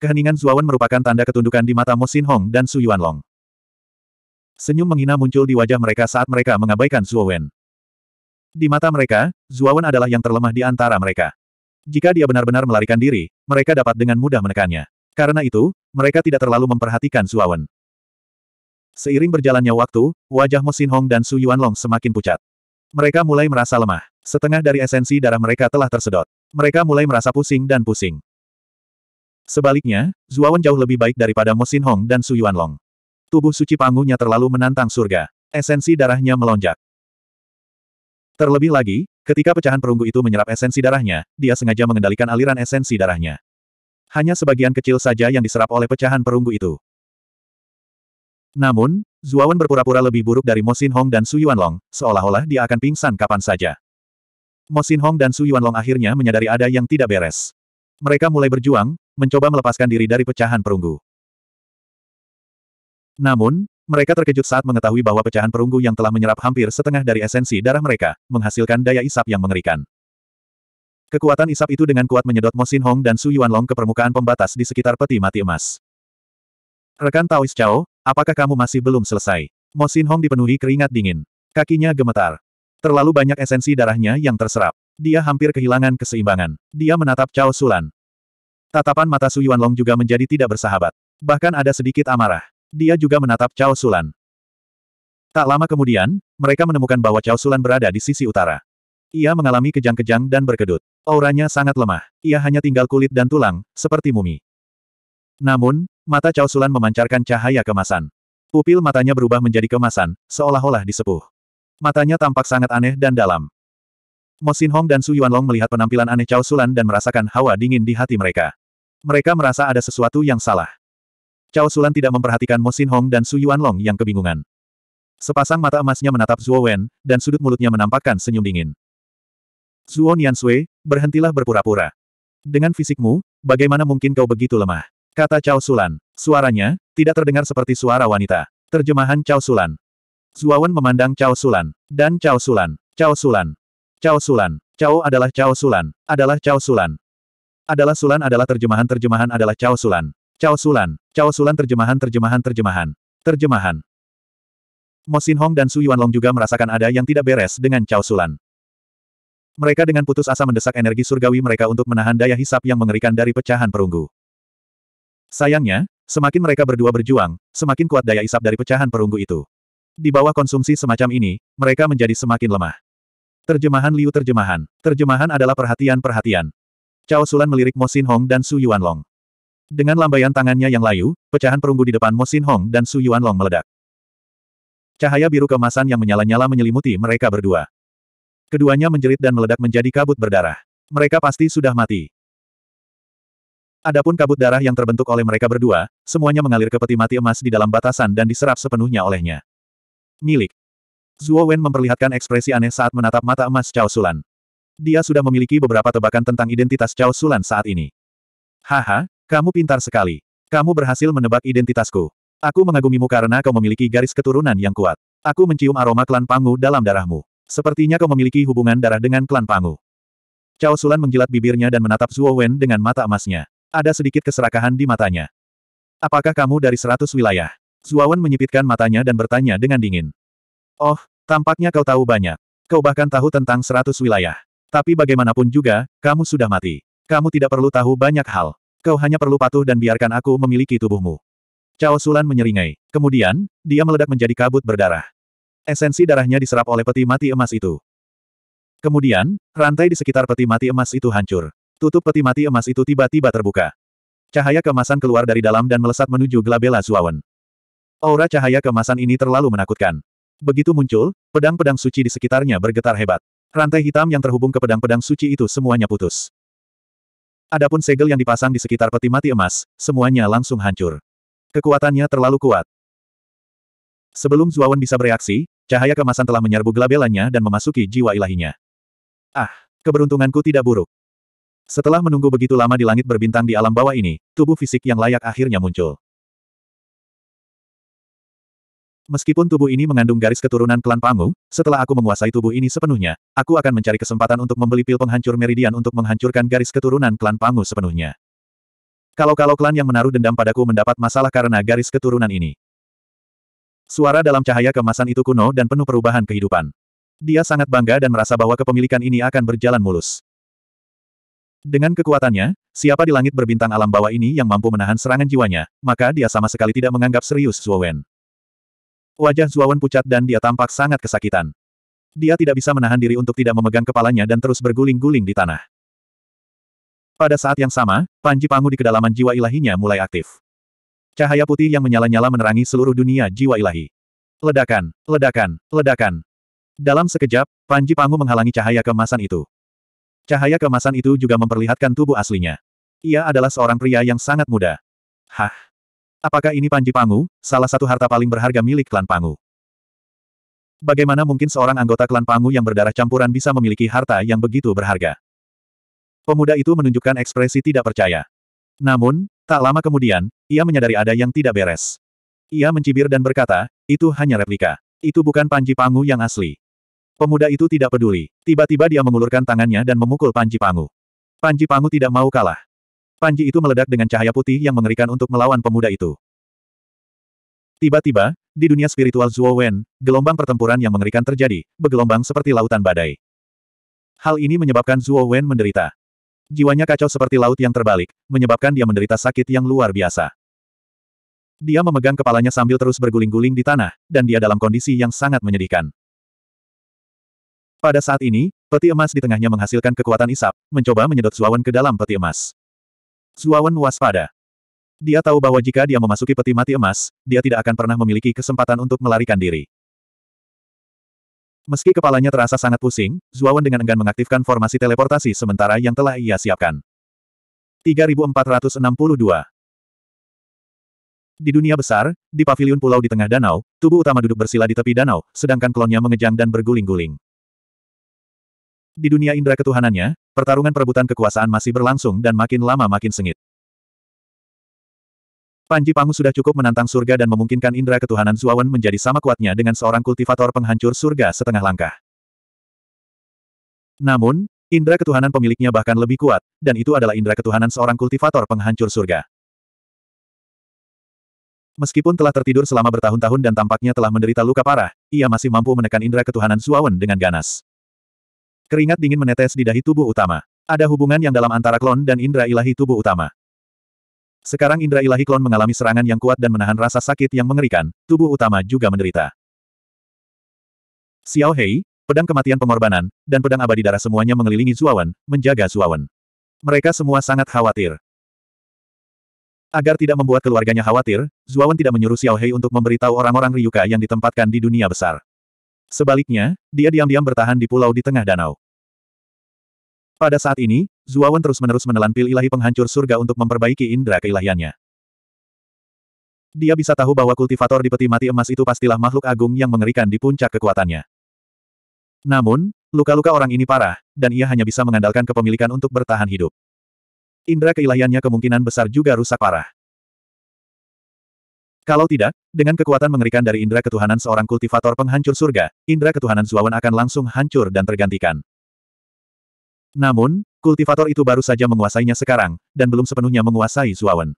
Keheningan Zuawan merupakan tanda ketundukan di mata Mo Xin Hong dan Su Yuanlong. Senyum menghina muncul di wajah mereka saat mereka mengabaikan Zuowen. Di mata mereka, Zuawan adalah yang terlemah di antara mereka. Jika dia benar-benar melarikan diri, mereka dapat dengan mudah menekannya. Karena itu, mereka tidak terlalu memperhatikan Zuawan. Seiring berjalannya waktu, wajah Mo Xin Hong dan Su Yuanlong semakin pucat. Mereka mulai merasa lemah. Setengah dari esensi darah mereka telah tersedot. Mereka mulai merasa pusing dan pusing. Sebaliknya, Zuawan jauh lebih baik daripada Mo Xin Hong dan Su Long. Tubuh suci panggungnya terlalu menantang surga. Esensi darahnya melonjak. Terlebih lagi, ketika pecahan perunggu itu menyerap esensi darahnya, dia sengaja mengendalikan aliran esensi darahnya. Hanya sebagian kecil saja yang diserap oleh pecahan perunggu itu. Namun, Zuawan berpura-pura lebih buruk dari Mo Xin Hong dan Su Long, seolah-olah dia akan pingsan kapan saja. Mo Xin Hong dan Su Long akhirnya menyadari ada yang tidak beres. Mereka mulai berjuang, mencoba melepaskan diri dari pecahan perunggu. Namun, mereka terkejut saat mengetahui bahwa pecahan perunggu yang telah menyerap hampir setengah dari esensi darah mereka, menghasilkan daya isap yang mengerikan. Kekuatan isap itu dengan kuat menyedot Mo Xin Hong dan Su Long ke permukaan pembatas di sekitar peti mati emas. Rekan Taois Chao, apakah kamu masih belum selesai? Mo Xin Hong dipenuhi keringat dingin. Kakinya gemetar. Terlalu banyak esensi darahnya yang terserap. Dia hampir kehilangan keseimbangan. Dia menatap Chao Sulan. Tatapan mata Su Yuanlong juga menjadi tidak bersahabat. Bahkan ada sedikit amarah. Dia juga menatap Cao Sulan. Tak lama kemudian, mereka menemukan bahwa Cao Sulan berada di sisi utara. Ia mengalami kejang-kejang dan berkedut. Auranya sangat lemah. Ia hanya tinggal kulit dan tulang, seperti mumi. Namun, mata Cao Sulan memancarkan cahaya kemasan. Pupil matanya berubah menjadi kemasan, seolah-olah disepuh. Matanya tampak sangat aneh dan dalam. Mo Xin Hong dan Su Yuanlong melihat penampilan aneh Cao Sulan dan merasakan hawa dingin di hati mereka. Mereka merasa ada sesuatu yang salah. Cao Sulan tidak memperhatikan Mo Xin Hong dan Su Yuan Long yang kebingungan. Sepasang mata emasnya menatap Zhuo Wen, dan sudut mulutnya menampakkan senyum dingin. Zhuo Sui, berhentilah berpura-pura. Dengan fisikmu, bagaimana mungkin kau begitu lemah? Kata Cao Sulan. Suaranya, tidak terdengar seperti suara wanita. Terjemahan Cao Sulan. Wen memandang Cao Sulan. Dan Cao Sulan. Cao Sulan. Cao Sulan. Cao adalah Cao Sulan. Adalah Cao Sulan adalah Sulan adalah terjemahan-terjemahan adalah Cao Sulan. Cao Sulan. Cao Sulan terjemahan-terjemahan-terjemahan. Terjemahan. Mosin Hong dan Su yuan long juga merasakan ada yang tidak beres dengan Cao Sulan. Mereka dengan putus asa mendesak energi surgawi mereka untuk menahan daya hisap yang mengerikan dari pecahan perunggu. Sayangnya, semakin mereka berdua berjuang, semakin kuat daya hisap dari pecahan perunggu itu. Di bawah konsumsi semacam ini, mereka menjadi semakin lemah. Terjemahan Liu Terjemahan Terjemahan adalah perhatian-perhatian. Cao Sulan melirik Mo Xin Hong dan Su Yuanlong. Dengan lambaian tangannya yang layu, pecahan perunggu di depan Mo Xin Hong dan Su Yuanlong meledak. Cahaya biru kemasan yang menyala-nyala menyelimuti mereka berdua. Keduanya menjerit dan meledak menjadi kabut berdarah. Mereka pasti sudah mati. Adapun kabut darah yang terbentuk oleh mereka berdua, semuanya mengalir ke peti mati emas di dalam batasan dan diserap sepenuhnya olehnya. Milik. Zhuo Wen memperlihatkan ekspresi aneh saat menatap mata emas Cao Sulan dia sudah memiliki beberapa tebakan tentang identitas Chao Sulan saat ini. Haha, kamu pintar sekali. Kamu berhasil menebak identitasku. Aku mengagumimu karena kau memiliki garis keturunan yang kuat. Aku mencium aroma klan Pangu dalam darahmu. Sepertinya kau memiliki hubungan darah dengan klan Pangu. Chao Sulan menjilat bibirnya dan menatap Zuo Wen dengan mata emasnya. Ada sedikit keserakahan di matanya. Apakah kamu dari seratus wilayah? Zuo Wen menyipitkan matanya dan bertanya dengan dingin. Oh, tampaknya kau tahu banyak. Kau bahkan tahu tentang seratus wilayah. Tapi bagaimanapun juga, kamu sudah mati. Kamu tidak perlu tahu banyak hal. Kau hanya perlu patuh dan biarkan aku memiliki tubuhmu. Cao Sulan menyeringai. Kemudian, dia meledak menjadi kabut berdarah. Esensi darahnya diserap oleh peti mati emas itu. Kemudian, rantai di sekitar peti mati emas itu hancur. Tutup peti mati emas itu tiba-tiba terbuka. Cahaya kemasan keluar dari dalam dan melesat menuju Glabella Zuawan. Aura cahaya kemasan ini terlalu menakutkan. Begitu muncul, pedang-pedang suci di sekitarnya bergetar hebat. Rantai hitam yang terhubung ke pedang-pedang suci itu semuanya putus. Adapun segel yang dipasang di sekitar peti mati emas, semuanya langsung hancur. Kekuatannya terlalu kuat. Sebelum Zuawan bisa bereaksi, cahaya kemasan telah menyerbu gelabelannya dan memasuki jiwa ilahinya. Ah, keberuntunganku tidak buruk. Setelah menunggu begitu lama di langit berbintang di alam bawah ini, tubuh fisik yang layak akhirnya muncul. Meskipun tubuh ini mengandung garis keturunan klan Pangu, setelah aku menguasai tubuh ini sepenuhnya, aku akan mencari kesempatan untuk membeli pil penghancur meridian untuk menghancurkan garis keturunan klan Pangu sepenuhnya. Kalau-kalau klan yang menaruh dendam padaku mendapat masalah karena garis keturunan ini. Suara dalam cahaya kemasan itu kuno dan penuh perubahan kehidupan. Dia sangat bangga dan merasa bahwa kepemilikan ini akan berjalan mulus. Dengan kekuatannya, siapa di langit berbintang alam bawah ini yang mampu menahan serangan jiwanya, maka dia sama sekali tidak menganggap serius Wen. Wajah Zuawan pucat dan dia tampak sangat kesakitan. Dia tidak bisa menahan diri untuk tidak memegang kepalanya dan terus berguling-guling di tanah. Pada saat yang sama, Panji Pangu di kedalaman jiwa ilahinya mulai aktif. Cahaya putih yang menyala-nyala menerangi seluruh dunia jiwa ilahi. Ledakan, ledakan, ledakan. Dalam sekejap, Panji Pangu menghalangi cahaya kemasan itu. Cahaya kemasan itu juga memperlihatkan tubuh aslinya. Ia adalah seorang pria yang sangat muda. Hah? Apakah ini Panji Pangu, salah satu harta paling berharga milik klan Pangu? Bagaimana mungkin seorang anggota klan Pangu yang berdarah campuran bisa memiliki harta yang begitu berharga? Pemuda itu menunjukkan ekspresi tidak percaya. Namun, tak lama kemudian, ia menyadari ada yang tidak beres. Ia mencibir dan berkata, itu hanya replika. Itu bukan Panji Pangu yang asli. Pemuda itu tidak peduli. Tiba-tiba dia mengulurkan tangannya dan memukul Panji Pangu. Panji Pangu tidak mau kalah. Panji itu meledak dengan cahaya putih yang mengerikan untuk melawan pemuda itu. Tiba-tiba, di dunia spiritual Zuo Wen, gelombang pertempuran yang mengerikan terjadi, bergelombang seperti lautan badai. Hal ini menyebabkan Zuo Wen menderita. Jiwanya kacau seperti laut yang terbalik, menyebabkan dia menderita sakit yang luar biasa. Dia memegang kepalanya sambil terus berguling-guling di tanah, dan dia dalam kondisi yang sangat menyedihkan. Pada saat ini, peti emas di tengahnya menghasilkan kekuatan isap, mencoba menyedot Wen ke dalam peti emas. Zuawan waspada. Dia tahu bahwa jika dia memasuki peti mati emas, dia tidak akan pernah memiliki kesempatan untuk melarikan diri. Meski kepalanya terasa sangat pusing, Zuawan dengan enggan mengaktifkan formasi teleportasi sementara yang telah ia siapkan. 3462 Di dunia besar, di pavilion pulau di tengah danau, tubuh utama duduk bersila di tepi danau, sedangkan klonnya mengejang dan berguling-guling. Di dunia indera ketuhanannya, pertarungan perebutan kekuasaan masih berlangsung dan makin lama makin sengit. Panji Pangu sudah cukup menantang surga dan memungkinkan indera ketuhanan Zuawan menjadi sama kuatnya dengan seorang kultivator penghancur surga setengah langkah. Namun, indera ketuhanan pemiliknya bahkan lebih kuat, dan itu adalah indera ketuhanan seorang kultivator penghancur surga. Meskipun telah tertidur selama bertahun-tahun dan tampaknya telah menderita luka parah, ia masih mampu menekan indera ketuhanan Zuawan dengan ganas. Keringat dingin menetes di dahi tubuh utama. Ada hubungan yang dalam antara klon dan indera ilahi tubuh utama. Sekarang indera ilahi klon mengalami serangan yang kuat dan menahan rasa sakit yang mengerikan, tubuh utama juga menderita. Xiao Hei, pedang kematian pengorbanan, dan pedang abadi darah semuanya mengelilingi Zuawan, menjaga Zuawan. Mereka semua sangat khawatir. Agar tidak membuat keluarganya khawatir, Zuawan tidak menyuruh Xiao Hei untuk memberitahu orang-orang Ryuka yang ditempatkan di dunia besar. Sebaliknya, dia diam-diam bertahan di pulau di tengah danau. Pada saat ini, Zuawan terus-menerus menelan pil ilahi penghancur surga untuk memperbaiki indera keilahiannya. Dia bisa tahu bahwa kultivator di peti mati emas itu pastilah makhluk agung yang mengerikan di puncak kekuatannya. Namun, luka-luka orang ini parah, dan ia hanya bisa mengandalkan kepemilikan untuk bertahan hidup. Indra keilahiannya kemungkinan besar juga rusak parah. Kalau tidak, dengan kekuatan mengerikan dari indera ketuhanan seorang kultivator penghancur surga, indera ketuhanan Zuawan akan langsung hancur dan tergantikan. Namun, kultivator itu baru saja menguasainya sekarang, dan belum sepenuhnya menguasai Zuawan.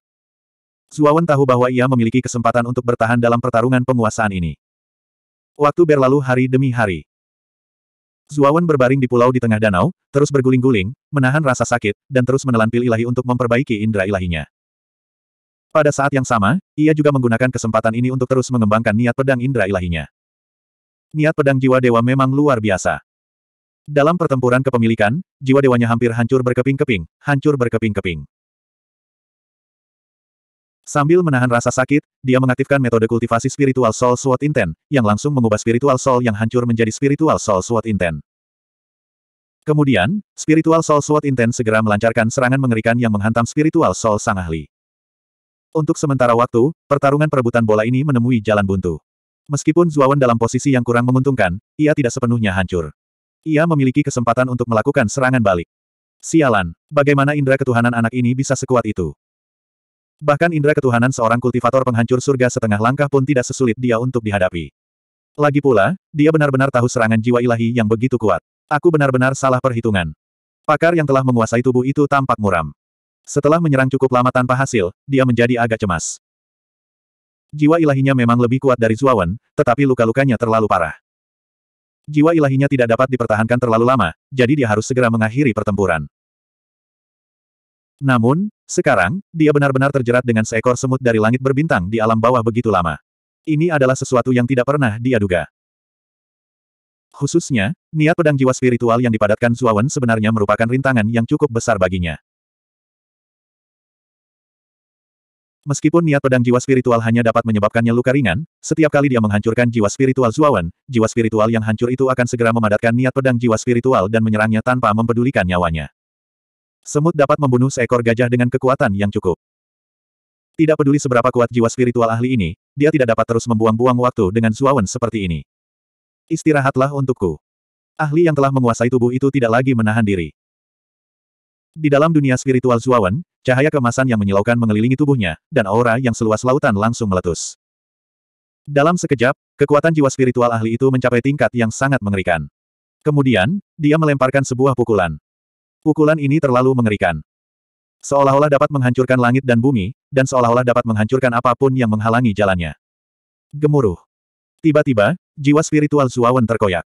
Zuawan tahu bahwa ia memiliki kesempatan untuk bertahan dalam pertarungan penguasaan ini. Waktu berlalu hari demi hari. Zuawan berbaring di pulau di tengah danau, terus berguling-guling, menahan rasa sakit, dan terus menelan pil ilahi untuk memperbaiki indera ilahinya. Pada saat yang sama, ia juga menggunakan kesempatan ini untuk terus mengembangkan niat pedang indra ilahinya. Niat pedang jiwa dewa memang luar biasa. Dalam pertempuran kepemilikan, jiwa dewanya hampir hancur berkeping-keping, hancur berkeping-keping. Sambil menahan rasa sakit, dia mengaktifkan metode kultivasi spiritual soul sword intent, yang langsung mengubah spiritual soul yang hancur menjadi spiritual soul sword intent. Kemudian, spiritual soul sword intent segera melancarkan serangan mengerikan yang menghantam spiritual soul sang ahli. Untuk sementara waktu, pertarungan perebutan bola ini menemui jalan buntu. Meskipun Zuawan dalam posisi yang kurang menguntungkan, ia tidak sepenuhnya hancur. Ia memiliki kesempatan untuk melakukan serangan balik. Sialan, bagaimana indera ketuhanan anak ini bisa sekuat itu? Bahkan indera ketuhanan seorang kultivator penghancur surga setengah langkah pun tidak sesulit dia untuk dihadapi. Lagi pula, dia benar-benar tahu serangan jiwa ilahi yang begitu kuat. Aku benar-benar salah perhitungan. Pakar yang telah menguasai tubuh itu tampak muram. Setelah menyerang cukup lama tanpa hasil, dia menjadi agak cemas. Jiwa ilahinya memang lebih kuat dari Zuawan, tetapi luka-lukanya terlalu parah. Jiwa ilahinya tidak dapat dipertahankan terlalu lama, jadi dia harus segera mengakhiri pertempuran. Namun, sekarang, dia benar-benar terjerat dengan seekor semut dari langit berbintang di alam bawah begitu lama. Ini adalah sesuatu yang tidak pernah dia duga. Khususnya, niat pedang jiwa spiritual yang dipadatkan Zuawan sebenarnya merupakan rintangan yang cukup besar baginya. Meskipun niat pedang jiwa spiritual hanya dapat menyebabkannya luka ringan, setiap kali dia menghancurkan jiwa spiritual Zuawan, jiwa spiritual yang hancur itu akan segera memadatkan niat pedang jiwa spiritual dan menyerangnya tanpa mempedulikan nyawanya. Semut dapat membunuh seekor gajah dengan kekuatan yang cukup. Tidak peduli seberapa kuat jiwa spiritual ahli ini, dia tidak dapat terus membuang-buang waktu dengan Zuawan seperti ini. Istirahatlah untukku. Ahli yang telah menguasai tubuh itu tidak lagi menahan diri. Di dalam dunia spiritual Zuawan, cahaya kemasan yang menyilaukan mengelilingi tubuhnya, dan aura yang seluas lautan langsung meletus. Dalam sekejap, kekuatan jiwa spiritual ahli itu mencapai tingkat yang sangat mengerikan. Kemudian, dia melemparkan sebuah pukulan. Pukulan ini terlalu mengerikan. Seolah-olah dapat menghancurkan langit dan bumi, dan seolah-olah dapat menghancurkan apapun yang menghalangi jalannya. Gemuruh. Tiba-tiba, jiwa spiritual Zuawan terkoyak.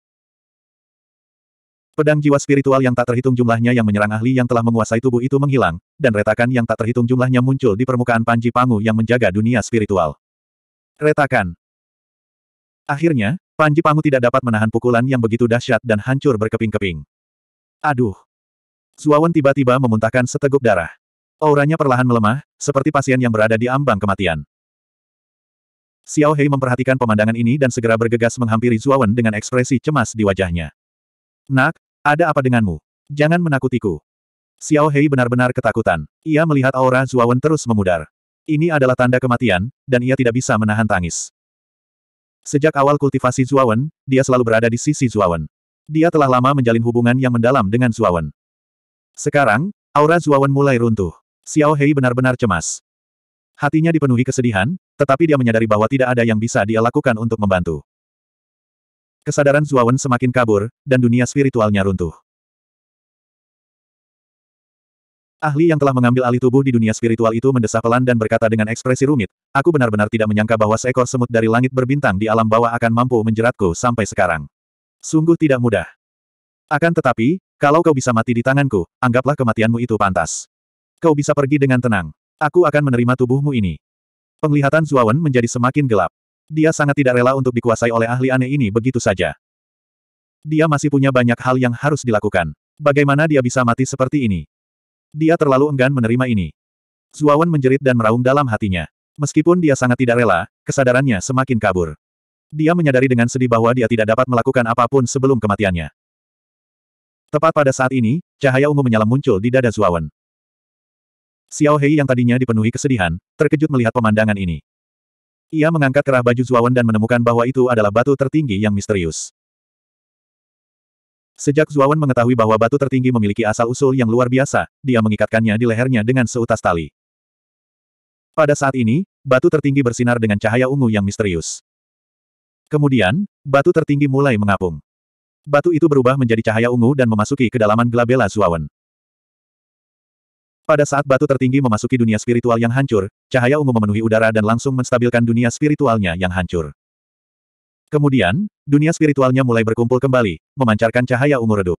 Pedang jiwa spiritual yang tak terhitung jumlahnya yang menyerang ahli yang telah menguasai tubuh itu menghilang, dan retakan yang tak terhitung jumlahnya muncul di permukaan Panji Pangu yang menjaga dunia spiritual. Retakan. Akhirnya, Panji Pangu tidak dapat menahan pukulan yang begitu dahsyat dan hancur berkeping-keping. Aduh. Zuawan tiba-tiba memuntahkan seteguk darah. Auranya perlahan melemah, seperti pasien yang berada di ambang kematian. Xiao Hei memperhatikan pemandangan ini dan segera bergegas menghampiri Zuawan dengan ekspresi cemas di wajahnya. Nak, ada apa denganmu? Jangan menakutiku. Xiao Hei benar-benar ketakutan. Ia melihat aura Zuawan terus memudar. Ini adalah tanda kematian, dan ia tidak bisa menahan tangis. Sejak awal kultivasi Zuawan, dia selalu berada di sisi Zuawan. Dia telah lama menjalin hubungan yang mendalam dengan Zuawan. Sekarang, aura Zuawan mulai runtuh. Xiao Hei benar-benar cemas. Hatinya dipenuhi kesedihan, tetapi dia menyadari bahwa tidak ada yang bisa dia lakukan untuk membantu. Kesadaran Zuawan semakin kabur, dan dunia spiritualnya runtuh. Ahli yang telah mengambil alih tubuh di dunia spiritual itu mendesah pelan dan berkata dengan ekspresi rumit, aku benar-benar tidak menyangka bahwa seekor semut dari langit berbintang di alam bawah akan mampu menjeratku sampai sekarang. Sungguh tidak mudah. Akan tetapi, kalau kau bisa mati di tanganku, anggaplah kematianmu itu pantas. Kau bisa pergi dengan tenang. Aku akan menerima tubuhmu ini. Penglihatan Zuawan menjadi semakin gelap. Dia sangat tidak rela untuk dikuasai oleh ahli aneh ini begitu saja. Dia masih punya banyak hal yang harus dilakukan. Bagaimana dia bisa mati seperti ini? Dia terlalu enggan menerima ini. Zuawan menjerit dan meraung dalam hatinya. Meskipun dia sangat tidak rela, kesadarannya semakin kabur. Dia menyadari dengan sedih bahwa dia tidak dapat melakukan apapun sebelum kematiannya. Tepat pada saat ini, cahaya ungu menyala muncul di dada Zuawan. Xiao Hei yang tadinya dipenuhi kesedihan, terkejut melihat pemandangan ini. Ia mengangkat kerah baju Zuawan dan menemukan bahwa itu adalah batu tertinggi yang misterius. Sejak Zuawan mengetahui bahwa batu tertinggi memiliki asal-usul yang luar biasa, dia mengikatkannya di lehernya dengan seutas tali. Pada saat ini, batu tertinggi bersinar dengan cahaya ungu yang misterius. Kemudian, batu tertinggi mulai mengapung. Batu itu berubah menjadi cahaya ungu dan memasuki kedalaman gelabela Zuawan. Pada saat batu tertinggi memasuki dunia spiritual yang hancur, cahaya ungu memenuhi udara dan langsung menstabilkan dunia spiritualnya yang hancur. Kemudian, dunia spiritualnya mulai berkumpul kembali, memancarkan cahaya ungu redup.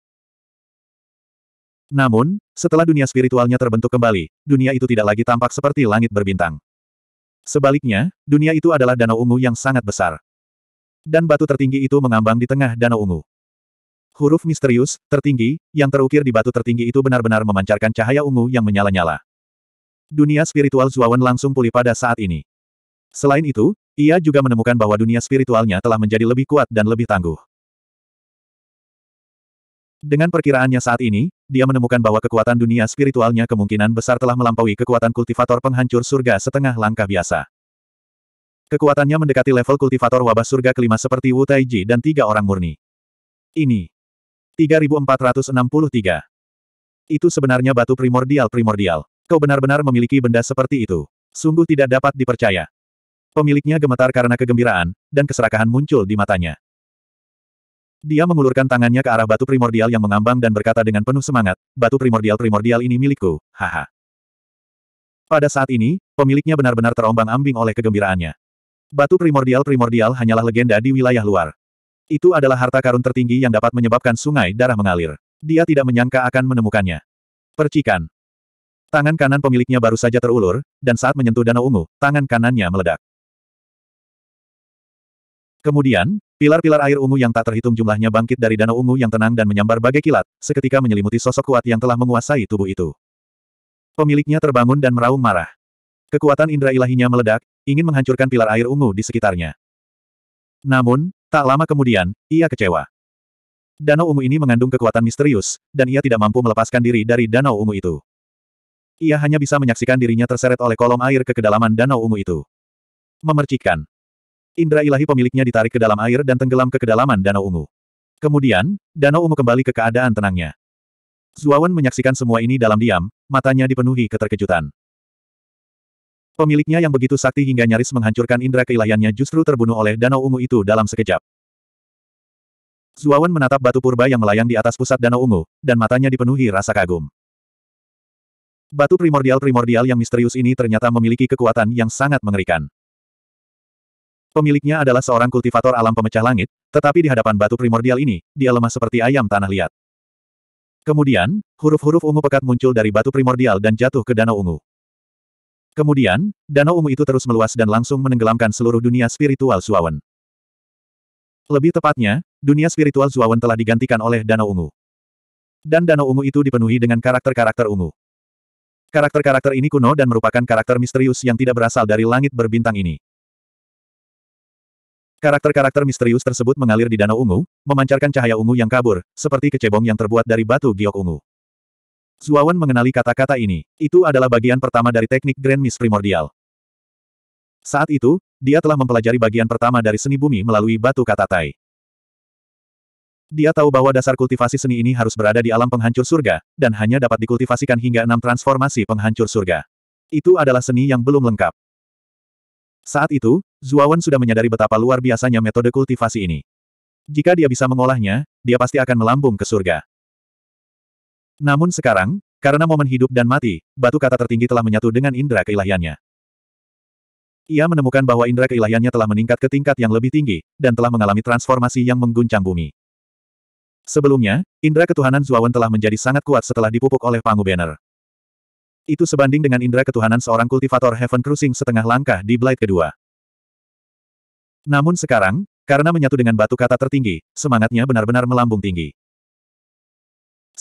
Namun, setelah dunia spiritualnya terbentuk kembali, dunia itu tidak lagi tampak seperti langit berbintang. Sebaliknya, dunia itu adalah danau ungu yang sangat besar. Dan batu tertinggi itu mengambang di tengah danau ungu. Huruf misterius, tertinggi, yang terukir di batu tertinggi itu benar-benar memancarkan cahaya ungu yang menyala-nyala. Dunia spiritual Zuawan langsung pulih pada saat ini. Selain itu, ia juga menemukan bahwa dunia spiritualnya telah menjadi lebih kuat dan lebih tangguh. Dengan perkiraannya saat ini, dia menemukan bahwa kekuatan dunia spiritualnya kemungkinan besar telah melampaui kekuatan kultivator penghancur surga setengah langkah biasa. Kekuatannya mendekati level kultivator wabah surga kelima seperti Wu Taiji dan tiga orang murni. Ini 3463. Itu sebenarnya batu primordial-primordial. Kau benar-benar memiliki benda seperti itu. Sungguh tidak dapat dipercaya. Pemiliknya gemetar karena kegembiraan, dan keserakahan muncul di matanya. Dia mengulurkan tangannya ke arah batu primordial yang mengambang dan berkata dengan penuh semangat, batu primordial-primordial ini milikku, haha. Pada saat ini, pemiliknya benar-benar terombang-ambing oleh kegembiraannya. Batu primordial-primordial hanyalah legenda di wilayah luar. Itu adalah harta karun tertinggi yang dapat menyebabkan sungai darah mengalir. Dia tidak menyangka akan menemukannya. Percikan. Tangan kanan pemiliknya baru saja terulur, dan saat menyentuh danau ungu, tangan kanannya meledak. Kemudian, pilar-pilar air ungu yang tak terhitung jumlahnya bangkit dari danau ungu yang tenang dan menyambar bagai kilat, seketika menyelimuti sosok kuat yang telah menguasai tubuh itu. Pemiliknya terbangun dan meraung marah. Kekuatan indera ilahinya meledak, ingin menghancurkan pilar air ungu di sekitarnya. Namun, Tak lama kemudian, ia kecewa. Danau ungu ini mengandung kekuatan misterius, dan ia tidak mampu melepaskan diri dari danau ungu itu. Ia hanya bisa menyaksikan dirinya terseret oleh kolom air ke kedalaman danau ungu itu. Memercikkan. Indra ilahi pemiliknya ditarik ke dalam air dan tenggelam ke kedalaman danau ungu. Kemudian, danau ungu kembali ke keadaan tenangnya. Zuawan menyaksikan semua ini dalam diam, matanya dipenuhi keterkejutan. Pemiliknya yang begitu sakti hingga nyaris menghancurkan indera keilahiannya justru terbunuh oleh danau ungu itu dalam sekejap. Zuawan menatap batu purba yang melayang di atas pusat danau ungu, dan matanya dipenuhi rasa kagum. Batu primordial-primordial yang misterius ini ternyata memiliki kekuatan yang sangat mengerikan. Pemiliknya adalah seorang kultivator alam pemecah langit, tetapi di hadapan batu primordial ini, dia lemah seperti ayam tanah liat. Kemudian, huruf-huruf ungu pekat muncul dari batu primordial dan jatuh ke danau ungu. Kemudian, danau ungu itu terus meluas dan langsung menenggelamkan seluruh dunia spiritual Zuawan. Lebih tepatnya, dunia spiritual Zuawan telah digantikan oleh Danau Ungu. Dan Danau Ungu itu dipenuhi dengan karakter-karakter ungu. Karakter-karakter ini kuno dan merupakan karakter misterius yang tidak berasal dari langit berbintang ini. Karakter-karakter misterius tersebut mengalir di Danau Ungu, memancarkan cahaya ungu yang kabur, seperti kecebong yang terbuat dari batu giok ungu. Zuawan mengenali kata-kata ini, itu adalah bagian pertama dari teknik Grand Mist primordial. Saat itu, dia telah mempelajari bagian pertama dari seni bumi melalui batu kata Tai. Dia tahu bahwa dasar kultivasi seni ini harus berada di alam penghancur surga, dan hanya dapat dikultivasikan hingga enam transformasi penghancur surga. Itu adalah seni yang belum lengkap. Saat itu, Zuawan sudah menyadari betapa luar biasanya metode kultivasi ini. Jika dia bisa mengolahnya, dia pasti akan melambung ke surga. Namun sekarang, karena momen hidup dan mati, batu kata tertinggi telah menyatu dengan indera keilahiannya. Ia menemukan bahwa indera keilahiannya telah meningkat ke tingkat yang lebih tinggi, dan telah mengalami transformasi yang mengguncang bumi. Sebelumnya, indera ketuhanan Zuawan telah menjadi sangat kuat setelah dipupuk oleh Pangu Banner. Itu sebanding dengan indera ketuhanan seorang kultivator Heaven Cruising setengah langkah di Blade kedua. Namun sekarang, karena menyatu dengan batu kata tertinggi, semangatnya benar-benar melambung tinggi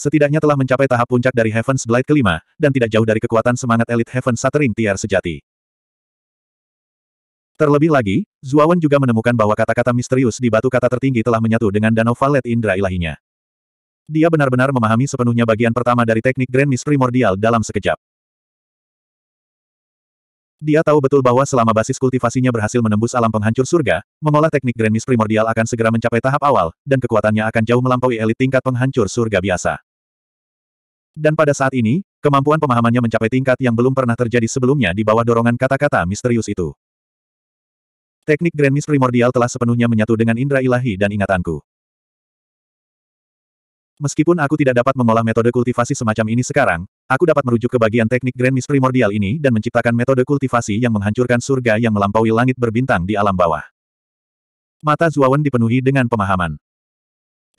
setidaknya telah mencapai tahap puncak dari Heaven's Blade kelima, dan tidak jauh dari kekuatan semangat elit Heaven Shattering Tier sejati. Terlebih lagi, Zuawan juga menemukan bahwa kata-kata misterius di batu kata tertinggi telah menyatu dengan danau Valet Indra ilahinya. Dia benar-benar memahami sepenuhnya bagian pertama dari teknik Grand Mist primordial dalam sekejap. Dia tahu betul bahwa selama basis kultivasinya berhasil menembus alam penghancur surga, mengolah teknik Grand Mist primordial akan segera mencapai tahap awal, dan kekuatannya akan jauh melampaui elit tingkat penghancur surga biasa. Dan pada saat ini, kemampuan pemahamannya mencapai tingkat yang belum pernah terjadi sebelumnya di bawah dorongan kata-kata misterius itu. Teknik Grand Miss primordial telah sepenuhnya menyatu dengan indera ilahi dan ingatanku. Meskipun aku tidak dapat mengolah metode kultivasi semacam ini sekarang, aku dapat merujuk ke bagian teknik Grand Miss primordial ini dan menciptakan metode kultivasi yang menghancurkan surga yang melampaui langit berbintang di alam bawah. Mata Zuawan dipenuhi dengan pemahaman.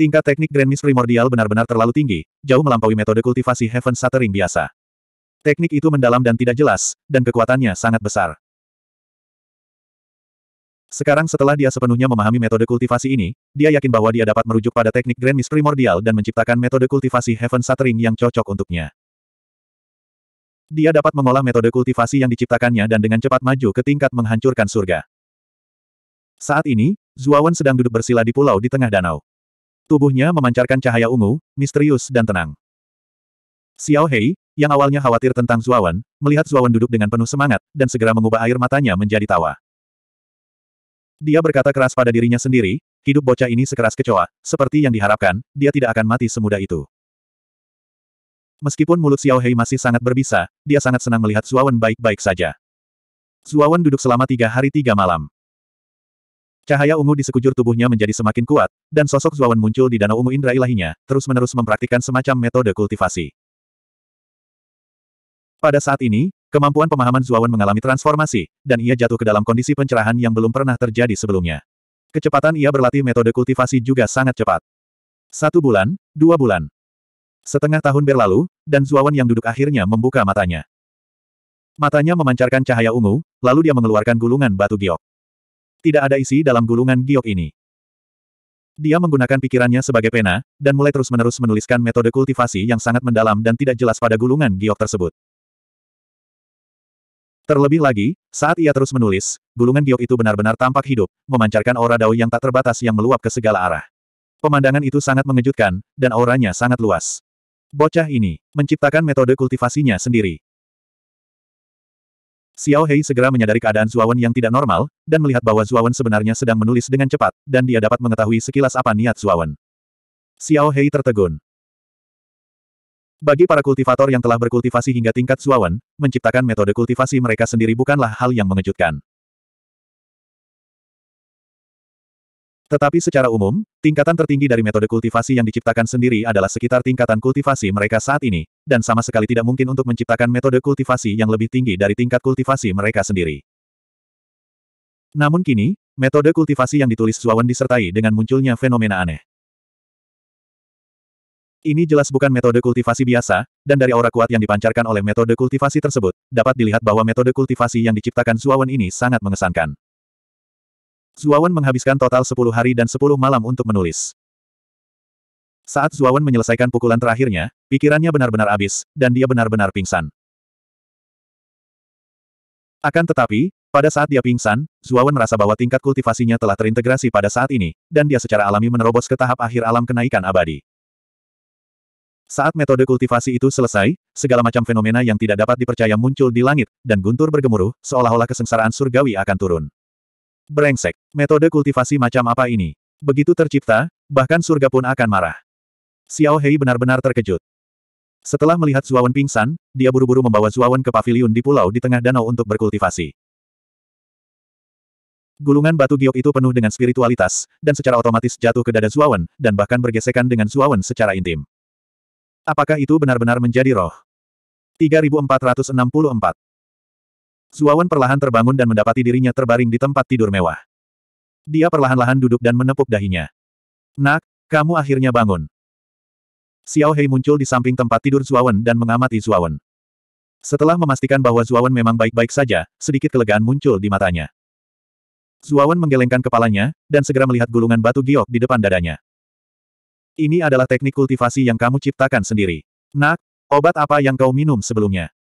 Tingkat teknik Grand Mystery primordial benar-benar terlalu tinggi, jauh melampaui metode kultivasi Heaven Shattering biasa. Teknik itu mendalam dan tidak jelas, dan kekuatannya sangat besar. Sekarang setelah dia sepenuhnya memahami metode kultivasi ini, dia yakin bahwa dia dapat merujuk pada teknik Grand Mystery primordial dan menciptakan metode kultivasi Heaven Shattering yang cocok untuknya. Dia dapat mengolah metode kultivasi yang diciptakannya dan dengan cepat maju ke tingkat menghancurkan surga. Saat ini, Zuawan sedang duduk bersila di pulau di tengah danau. Tubuhnya memancarkan cahaya ungu, misterius dan tenang. Xiao Hei, yang awalnya khawatir tentang Zuawan, melihat Zuawan duduk dengan penuh semangat, dan segera mengubah air matanya menjadi tawa. Dia berkata keras pada dirinya sendiri, hidup bocah ini sekeras kecoa, seperti yang diharapkan, dia tidak akan mati semudah itu. Meskipun mulut Xiao Hei masih sangat berbisa, dia sangat senang melihat Zuawan baik-baik saja. Zuawan duduk selama tiga hari tiga malam. Cahaya ungu di sekujur tubuhnya menjadi semakin kuat, dan sosok Zuawan muncul di danau ungu indra ilahinya, terus-menerus mempraktikkan semacam metode kultivasi. Pada saat ini, kemampuan pemahaman Zuawan mengalami transformasi, dan ia jatuh ke dalam kondisi pencerahan yang belum pernah terjadi sebelumnya. Kecepatan ia berlatih metode kultivasi juga sangat cepat. Satu bulan, dua bulan. Setengah tahun berlalu, dan Zuawan yang duduk akhirnya membuka matanya. Matanya memancarkan cahaya ungu, lalu dia mengeluarkan gulungan batu giok. Tidak ada isi dalam gulungan giok ini. Dia menggunakan pikirannya sebagai pena, dan mulai terus-menerus menuliskan metode kultivasi yang sangat mendalam dan tidak jelas pada gulungan giok tersebut. Terlebih lagi, saat ia terus menulis, gulungan giok itu benar-benar tampak hidup, memancarkan aura dao yang tak terbatas yang meluap ke segala arah. Pemandangan itu sangat mengejutkan, dan auranya sangat luas. Bocah ini menciptakan metode kultivasinya sendiri. Xiao Hei segera menyadari keadaan Zuawan yang tidak normal, dan melihat bahwa Zuawan sebenarnya sedang menulis dengan cepat, dan dia dapat mengetahui sekilas apa niat Zuawan. Xiao Hei tertegun. Bagi para kultivator yang telah berkultivasi hingga tingkat Zuawan, menciptakan metode kultivasi mereka sendiri bukanlah hal yang mengejutkan. Tetapi secara umum, tingkatan tertinggi dari metode kultivasi yang diciptakan sendiri adalah sekitar tingkatan kultivasi mereka saat ini, dan sama sekali tidak mungkin untuk menciptakan metode kultivasi yang lebih tinggi dari tingkat kultivasi mereka sendiri. Namun kini, metode kultivasi yang ditulis Zuawan disertai dengan munculnya fenomena aneh. Ini jelas bukan metode kultivasi biasa, dan dari aura kuat yang dipancarkan oleh metode kultivasi tersebut, dapat dilihat bahwa metode kultivasi yang diciptakan Zuawan ini sangat mengesankan. Zuawan menghabiskan total 10 hari dan 10 malam untuk menulis. Saat Zuawan menyelesaikan pukulan terakhirnya, pikirannya benar-benar habis, dan dia benar-benar pingsan. Akan tetapi, pada saat dia pingsan, Zuawan merasa bahwa tingkat kultivasinya telah terintegrasi pada saat ini, dan dia secara alami menerobos ke tahap akhir alam kenaikan abadi. Saat metode kultivasi itu selesai, segala macam fenomena yang tidak dapat dipercaya muncul di langit, dan guntur bergemuruh, seolah-olah kesengsaraan surgawi akan turun. Brengsek, metode kultivasi macam apa ini? Begitu tercipta, bahkan surga pun akan marah. Xiao Hei benar-benar terkejut. Setelah melihat Zuawan pingsan, dia buru-buru membawa Zuawan ke pavilion di pulau di tengah danau untuk berkultivasi. Gulungan batu giok itu penuh dengan spiritualitas, dan secara otomatis jatuh ke dada Zuawan, dan bahkan bergesekan dengan Zuawan secara intim. Apakah itu benar-benar menjadi roh? 3464 Suawan perlahan terbangun dan mendapati dirinya terbaring di tempat tidur mewah. Dia perlahan-lahan duduk dan menepuk dahinya. Nak, kamu akhirnya bangun. Xiao Hei muncul di samping tempat tidur Zuawan dan mengamati Zuawan. Setelah memastikan bahwa Zuawan memang baik-baik saja, sedikit kelegaan muncul di matanya. Zuawan menggelengkan kepalanya, dan segera melihat gulungan batu giok di depan dadanya. Ini adalah teknik kultivasi yang kamu ciptakan sendiri. Nak, obat apa yang kau minum sebelumnya?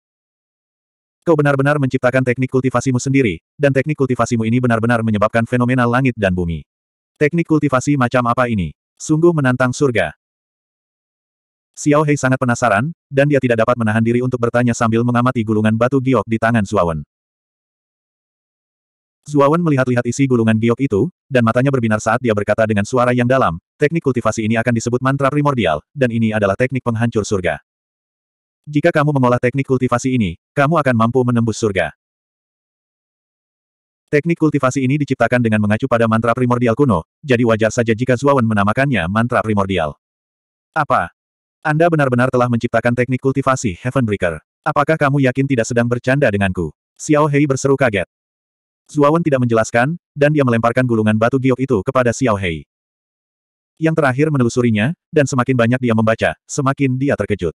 Kau benar-benar menciptakan teknik kultivasimu sendiri, dan teknik kultivasimu ini benar-benar menyebabkan fenomena langit dan bumi. Teknik kultivasi macam apa ini? Sungguh menantang surga. Xiao Hei sangat penasaran, dan dia tidak dapat menahan diri untuk bertanya sambil mengamati gulungan batu giok di tangan Zuawan. Zuawan melihat-lihat isi gulungan giok itu, dan matanya berbinar saat dia berkata dengan suara yang dalam, teknik kultivasi ini akan disebut mantra primordial, dan ini adalah teknik penghancur surga. Jika kamu mengolah teknik kultivasi ini, kamu akan mampu menembus surga. Teknik kultivasi ini diciptakan dengan mengacu pada mantra primordial kuno, jadi wajar saja jika Zuawan menamakannya mantra primordial. Apa? Anda benar-benar telah menciptakan teknik kultivasi Heavenbreaker. Apakah kamu yakin tidak sedang bercanda denganku? Xiao Hei berseru kaget. Zuawan tidak menjelaskan, dan dia melemparkan gulungan batu giok itu kepada Xiao Hei. Yang terakhir menelusurinya, dan semakin banyak dia membaca, semakin dia terkejut.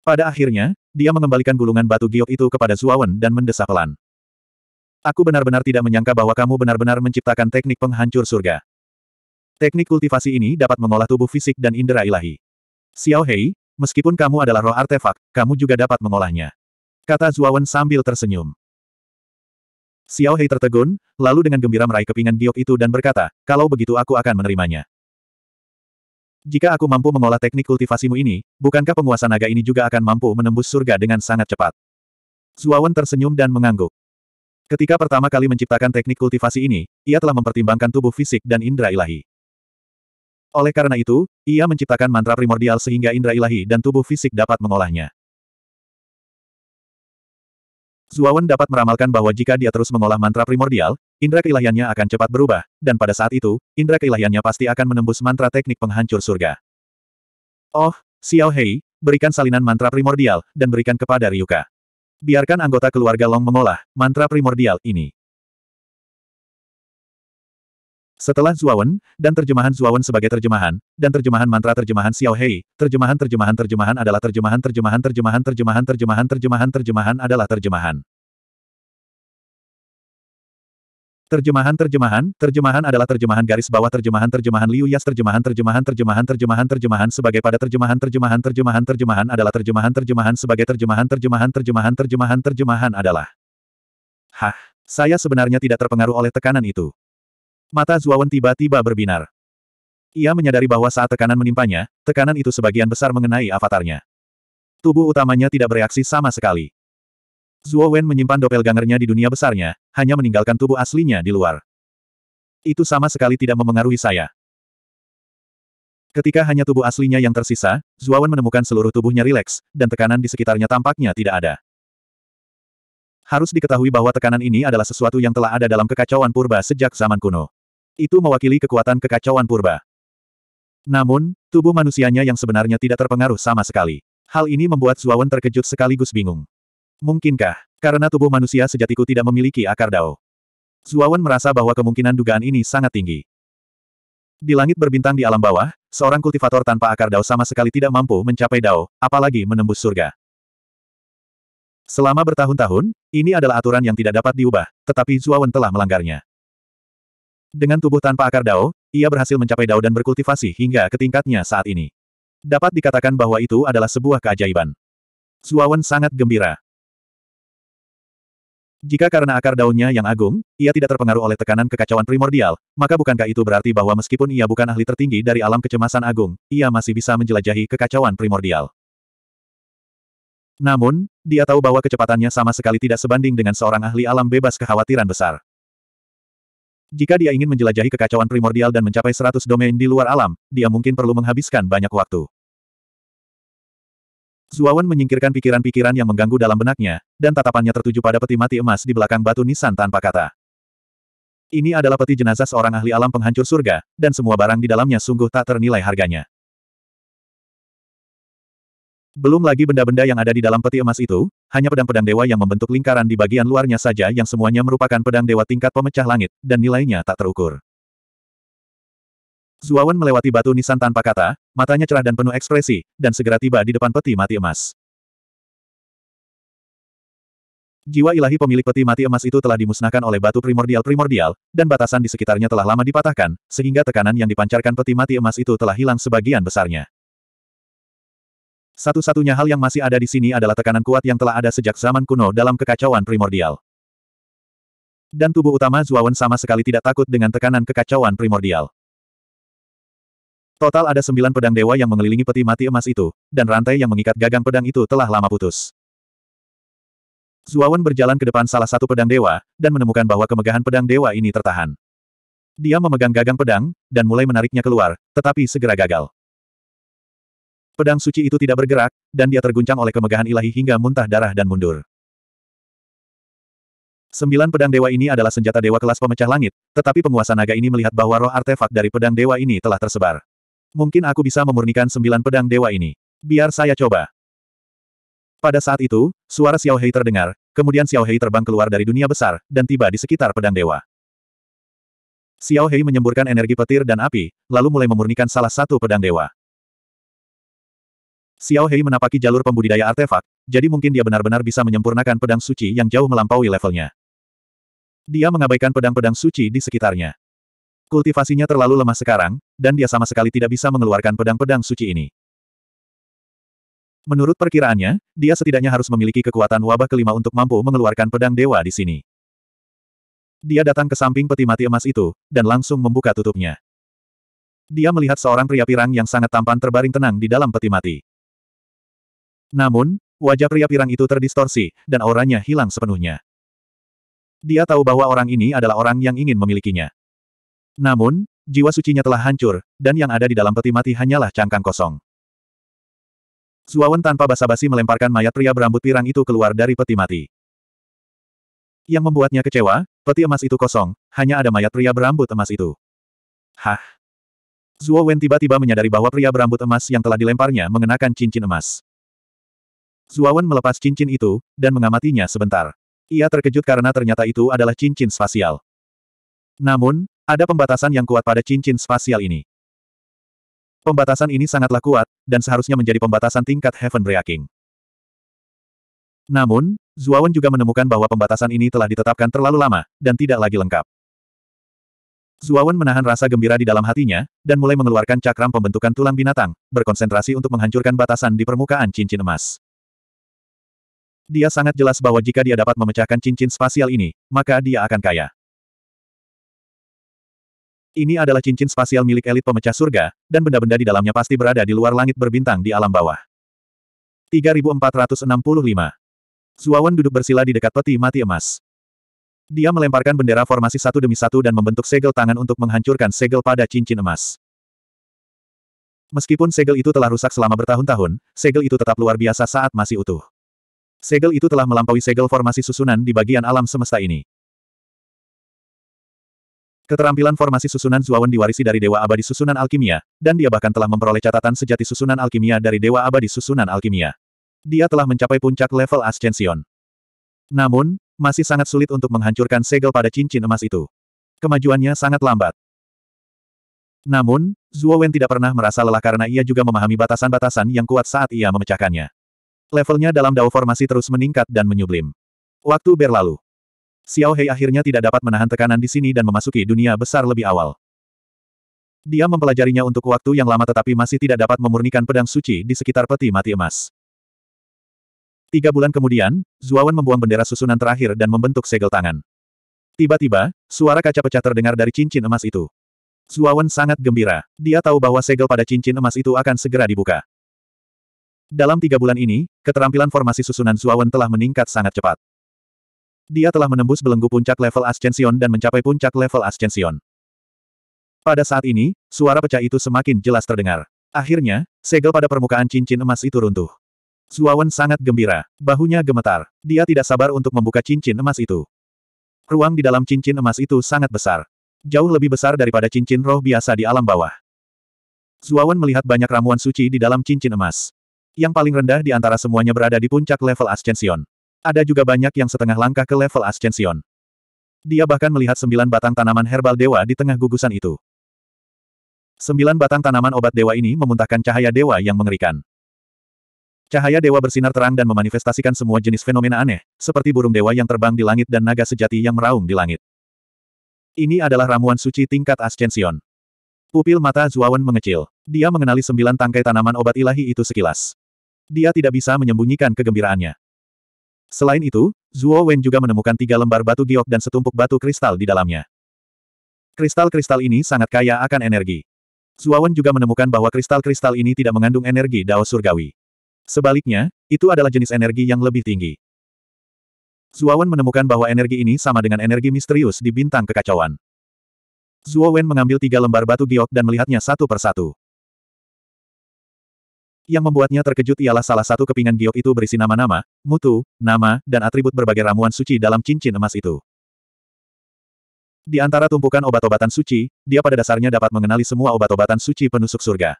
Pada akhirnya, dia mengembalikan gulungan batu giok itu kepada Zuawan dan mendesak pelan. Aku benar-benar tidak menyangka bahwa kamu benar-benar menciptakan teknik penghancur surga. Teknik kultivasi ini dapat mengolah tubuh fisik dan indera ilahi. Xiao Hei, meskipun kamu adalah roh artefak, kamu juga dapat mengolahnya. Kata Zuawan sambil tersenyum. Xiao Hei tertegun, lalu dengan gembira meraih kepingan giok itu dan berkata, kalau begitu aku akan menerimanya. Jika aku mampu mengolah teknik kultivasimu ini, bukankah penguasa naga ini juga akan mampu menembus surga dengan sangat cepat? Zuawan tersenyum dan mengangguk. Ketika pertama kali menciptakan teknik kultivasi ini, ia telah mempertimbangkan tubuh fisik dan indera ilahi. Oleh karena itu, ia menciptakan mantra primordial sehingga indera ilahi dan tubuh fisik dapat mengolahnya. Zuawan dapat meramalkan bahwa jika dia terus mengolah mantra primordial, indra keilahiannya akan cepat berubah, dan pada saat itu, indra keilahiannya pasti akan menembus mantra teknik penghancur surga. Oh, Xiao Hei, berikan salinan mantra primordial, dan berikan kepada Ryuka. Biarkan anggota keluarga Long mengolah mantra primordial ini. Setelah Zuawan, dan terjemahan Zuawan sebagai terjemahan, dan terjemahan mantra terjemahan Xiao Hei, terjemahan terjemahan terjemahan adalah terjemahan terjemahan terjemahan terjemahan terjemahan terjemahan terjemahan adalah terjemahan. Terjemahan terjemahan, terjemahan adalah terjemahan garis bawah terjemahan terjemahan Liu Yas terjemahan terjemahan terjemahan terjemahan terjemahan sebagai pada terjemahan terjemahan terjemahan terjemahan adalah terjemahan terjemahan sebagai terjemahan terjemahan terjemahan terjemahan terjemahan adalah. Hah, saya sebenarnya tidak terpengaruh oleh tekanan itu. Mata Zuawan tiba-tiba berbinar. Ia menyadari bahwa saat tekanan menimpanya, tekanan itu sebagian besar mengenai avatarnya. Tubuh utamanya tidak bereaksi sama sekali. Zuo Wen menyimpan doppelgangernya di dunia besarnya, hanya meninggalkan tubuh aslinya di luar. Itu sama sekali tidak memengaruhi saya. Ketika hanya tubuh aslinya yang tersisa, Zuawan menemukan seluruh tubuhnya rileks, dan tekanan di sekitarnya tampaknya tidak ada. Harus diketahui bahwa tekanan ini adalah sesuatu yang telah ada dalam kekacauan purba sejak zaman kuno. Itu mewakili kekuatan kekacauan purba. Namun, tubuh manusianya yang sebenarnya tidak terpengaruh sama sekali. Hal ini membuat Zuawan terkejut sekaligus bingung. Mungkinkah, karena tubuh manusia sejatiku tidak memiliki akar dao? Zuawan merasa bahwa kemungkinan dugaan ini sangat tinggi. Di langit berbintang di alam bawah, seorang kultivator tanpa akar dao sama sekali tidak mampu mencapai dao, apalagi menembus surga. Selama bertahun-tahun, ini adalah aturan yang tidak dapat diubah, tetapi Zuawan telah melanggarnya. Dengan tubuh tanpa akar dao, ia berhasil mencapai dao dan berkultivasi hingga ke tingkatnya saat ini. Dapat dikatakan bahwa itu adalah sebuah keajaiban. Zuawan sangat gembira. Jika karena akar daunnya yang agung, ia tidak terpengaruh oleh tekanan kekacauan primordial, maka bukankah itu berarti bahwa meskipun ia bukan ahli tertinggi dari alam kecemasan agung, ia masih bisa menjelajahi kekacauan primordial. Namun, dia tahu bahwa kecepatannya sama sekali tidak sebanding dengan seorang ahli alam bebas kekhawatiran besar. Jika dia ingin menjelajahi kekacauan primordial dan mencapai 100 domain di luar alam, dia mungkin perlu menghabiskan banyak waktu. Zuawan menyingkirkan pikiran-pikiran yang mengganggu dalam benaknya, dan tatapannya tertuju pada peti mati emas di belakang batu nisan tanpa kata. Ini adalah peti jenazah seorang ahli alam penghancur surga, dan semua barang di dalamnya sungguh tak ternilai harganya. Belum lagi benda-benda yang ada di dalam peti emas itu, hanya pedang-pedang dewa yang membentuk lingkaran di bagian luarnya saja yang semuanya merupakan pedang dewa tingkat pemecah langit, dan nilainya tak terukur. Zuawan melewati batu nisan tanpa kata, matanya cerah dan penuh ekspresi, dan segera tiba di depan peti mati emas. Jiwa ilahi pemilik peti mati emas itu telah dimusnahkan oleh batu primordial-primordial, dan batasan di sekitarnya telah lama dipatahkan, sehingga tekanan yang dipancarkan peti mati emas itu telah hilang sebagian besarnya. Satu-satunya hal yang masih ada di sini adalah tekanan kuat yang telah ada sejak zaman kuno dalam kekacauan primordial. Dan tubuh utama Zuawan sama sekali tidak takut dengan tekanan kekacauan primordial. Total ada sembilan pedang dewa yang mengelilingi peti mati emas itu, dan rantai yang mengikat gagang pedang itu telah lama putus. Zuawan berjalan ke depan salah satu pedang dewa, dan menemukan bahwa kemegahan pedang dewa ini tertahan. Dia memegang gagang pedang, dan mulai menariknya keluar, tetapi segera gagal. Pedang suci itu tidak bergerak, dan dia terguncang oleh kemegahan ilahi hingga muntah darah dan mundur. Sembilan pedang dewa ini adalah senjata dewa kelas pemecah langit, tetapi penguasa naga ini melihat bahwa roh artefak dari pedang dewa ini telah tersebar. Mungkin aku bisa memurnikan sembilan pedang dewa ini. Biar saya coba. Pada saat itu, suara Xiao Hei terdengar, kemudian Xiao Hei terbang keluar dari dunia besar, dan tiba di sekitar pedang dewa. Xiao Hei menyemburkan energi petir dan api, lalu mulai memurnikan salah satu pedang dewa. Xiao Hei menapaki jalur pembudidaya artefak, jadi mungkin dia benar-benar bisa menyempurnakan pedang suci yang jauh melampaui levelnya. Dia mengabaikan pedang-pedang suci di sekitarnya. Kultivasinya terlalu lemah sekarang, dan dia sama sekali tidak bisa mengeluarkan pedang-pedang suci ini. Menurut perkiraannya, dia setidaknya harus memiliki kekuatan wabah kelima untuk mampu mengeluarkan pedang dewa di sini. Dia datang ke samping peti mati emas itu, dan langsung membuka tutupnya. Dia melihat seorang pria pirang yang sangat tampan terbaring tenang di dalam peti mati. Namun, wajah pria pirang itu terdistorsi, dan auranya hilang sepenuhnya. Dia tahu bahwa orang ini adalah orang yang ingin memilikinya. Namun, jiwa sucinya telah hancur, dan yang ada di dalam peti mati hanyalah cangkang kosong. Zuawan tanpa basa-basi melemparkan mayat pria berambut pirang itu keluar dari peti mati. Yang membuatnya kecewa, peti emas itu kosong, hanya ada mayat pria berambut emas itu. Hah? Zuo tiba-tiba menyadari bahwa pria berambut emas yang telah dilemparnya mengenakan cincin emas. Zuawan melepas cincin itu, dan mengamatinya sebentar. Ia terkejut karena ternyata itu adalah cincin spasial. Namun, ada pembatasan yang kuat pada cincin spasial ini. Pembatasan ini sangatlah kuat, dan seharusnya menjadi pembatasan tingkat Heaven Breaking. Namun, Zuawan juga menemukan bahwa pembatasan ini telah ditetapkan terlalu lama, dan tidak lagi lengkap. Zuawan menahan rasa gembira di dalam hatinya, dan mulai mengeluarkan cakram pembentukan tulang binatang, berkonsentrasi untuk menghancurkan batasan di permukaan cincin emas. Dia sangat jelas bahwa jika dia dapat memecahkan cincin spasial ini, maka dia akan kaya. Ini adalah cincin spasial milik elit pemecah surga, dan benda-benda di dalamnya pasti berada di luar langit berbintang di alam bawah. 3465 Zuawan duduk bersila di dekat peti mati emas. Dia melemparkan bendera formasi satu demi satu dan membentuk segel tangan untuk menghancurkan segel pada cincin emas. Meskipun segel itu telah rusak selama bertahun-tahun, segel itu tetap luar biasa saat masih utuh. Segel itu telah melampaui segel formasi susunan di bagian alam semesta ini. Keterampilan formasi susunan Zuawan diwarisi dari Dewa Abadi Susunan Alkimia, dan dia bahkan telah memperoleh catatan sejati susunan alkimia dari Dewa Abadi Susunan Alkimia. Dia telah mencapai puncak level Ascension. Namun, masih sangat sulit untuk menghancurkan segel pada cincin emas itu. Kemajuannya sangat lambat. Namun, Zuo Wen tidak pernah merasa lelah karena ia juga memahami batasan-batasan yang kuat saat ia memecahkannya. Levelnya dalam dao formasi terus meningkat dan menyublim. Waktu berlalu. Xiao Hei akhirnya tidak dapat menahan tekanan di sini dan memasuki dunia besar lebih awal. Dia mempelajarinya untuk waktu yang lama tetapi masih tidak dapat memurnikan pedang suci di sekitar peti mati emas. Tiga bulan kemudian, Zuawan membuang bendera susunan terakhir dan membentuk segel tangan. Tiba-tiba, suara kaca pecah terdengar dari cincin emas itu. Zuawan sangat gembira. Dia tahu bahwa segel pada cincin emas itu akan segera dibuka. Dalam tiga bulan ini, keterampilan formasi susunan Zuawan telah meningkat sangat cepat. Dia telah menembus belenggu puncak level Ascension dan mencapai puncak level Ascension. Pada saat ini, suara pecah itu semakin jelas terdengar. Akhirnya, segel pada permukaan cincin emas itu runtuh. Zuawan sangat gembira, bahunya gemetar. Dia tidak sabar untuk membuka cincin emas itu. Ruang di dalam cincin emas itu sangat besar. Jauh lebih besar daripada cincin roh biasa di alam bawah. Zuawan melihat banyak ramuan suci di dalam cincin emas yang paling rendah di antara semuanya berada di puncak level Ascension. Ada juga banyak yang setengah langkah ke level Ascension. Dia bahkan melihat sembilan batang tanaman herbal dewa di tengah gugusan itu. Sembilan batang tanaman obat dewa ini memuntahkan cahaya dewa yang mengerikan. Cahaya dewa bersinar terang dan memanifestasikan semua jenis fenomena aneh, seperti burung dewa yang terbang di langit dan naga sejati yang meraung di langit. Ini adalah ramuan suci tingkat Ascension. Pupil mata Zuawan mengecil. Dia mengenali sembilan tangkai tanaman obat ilahi itu sekilas. Dia tidak bisa menyembunyikan kegembiraannya. Selain itu, Zhuo Wen juga menemukan tiga lembar batu giok dan setumpuk batu kristal di dalamnya. Kristal-kristal ini sangat kaya akan energi. Zhuo Wen juga menemukan bahwa kristal-kristal ini tidak mengandung energi Dao Surgawi. Sebaliknya, itu adalah jenis energi yang lebih tinggi. Zhuo Wen menemukan bahwa energi ini sama dengan energi misterius di bintang kekacauan. Zhuo Wen mengambil tiga lembar batu giok dan melihatnya satu persatu. Yang membuatnya terkejut ialah salah satu kepingan giok itu berisi nama-nama, mutu, nama, dan atribut berbagai ramuan suci dalam cincin emas itu. Di antara tumpukan obat-obatan suci, dia pada dasarnya dapat mengenali semua obat-obatan suci penusuk surga.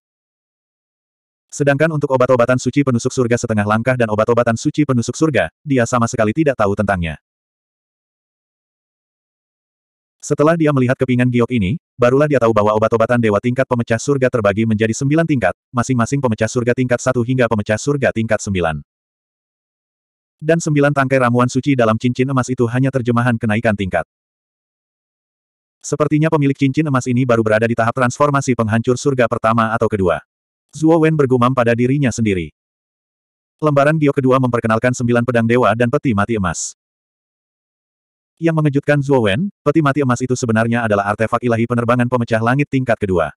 Sedangkan untuk obat-obatan suci penusuk surga setengah langkah dan obat-obatan suci penusuk surga, dia sama sekali tidak tahu tentangnya. Setelah dia melihat kepingan giok ini, barulah dia tahu bahwa obat-obatan dewa tingkat pemecah surga terbagi menjadi sembilan tingkat, masing-masing pemecah surga tingkat satu hingga pemecah surga tingkat sembilan. Dan sembilan tangkai ramuan suci dalam cincin emas itu hanya terjemahan kenaikan tingkat. Sepertinya pemilik cincin emas ini baru berada di tahap transformasi penghancur surga pertama atau kedua. Zuo Wen bergumam pada dirinya sendiri. Lembaran giok kedua memperkenalkan sembilan pedang dewa dan peti mati emas. Yang mengejutkan Zuo Wen, peti mati emas itu sebenarnya adalah artefak ilahi penerbangan pemecah langit tingkat kedua.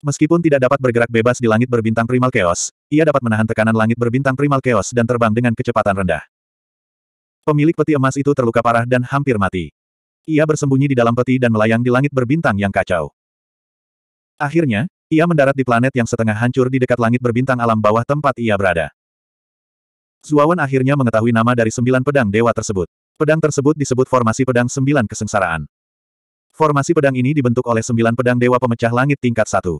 Meskipun tidak dapat bergerak bebas di langit berbintang primal chaos, ia dapat menahan tekanan langit berbintang primal chaos dan terbang dengan kecepatan rendah. Pemilik peti emas itu terluka parah dan hampir mati. Ia bersembunyi di dalam peti dan melayang di langit berbintang yang kacau. Akhirnya, ia mendarat di planet yang setengah hancur di dekat langit berbintang alam bawah tempat ia berada. Zuawan akhirnya mengetahui nama dari sembilan pedang dewa tersebut. Pedang tersebut disebut formasi pedang sembilan kesengsaraan. Formasi pedang ini dibentuk oleh sembilan pedang dewa pemecah langit tingkat satu.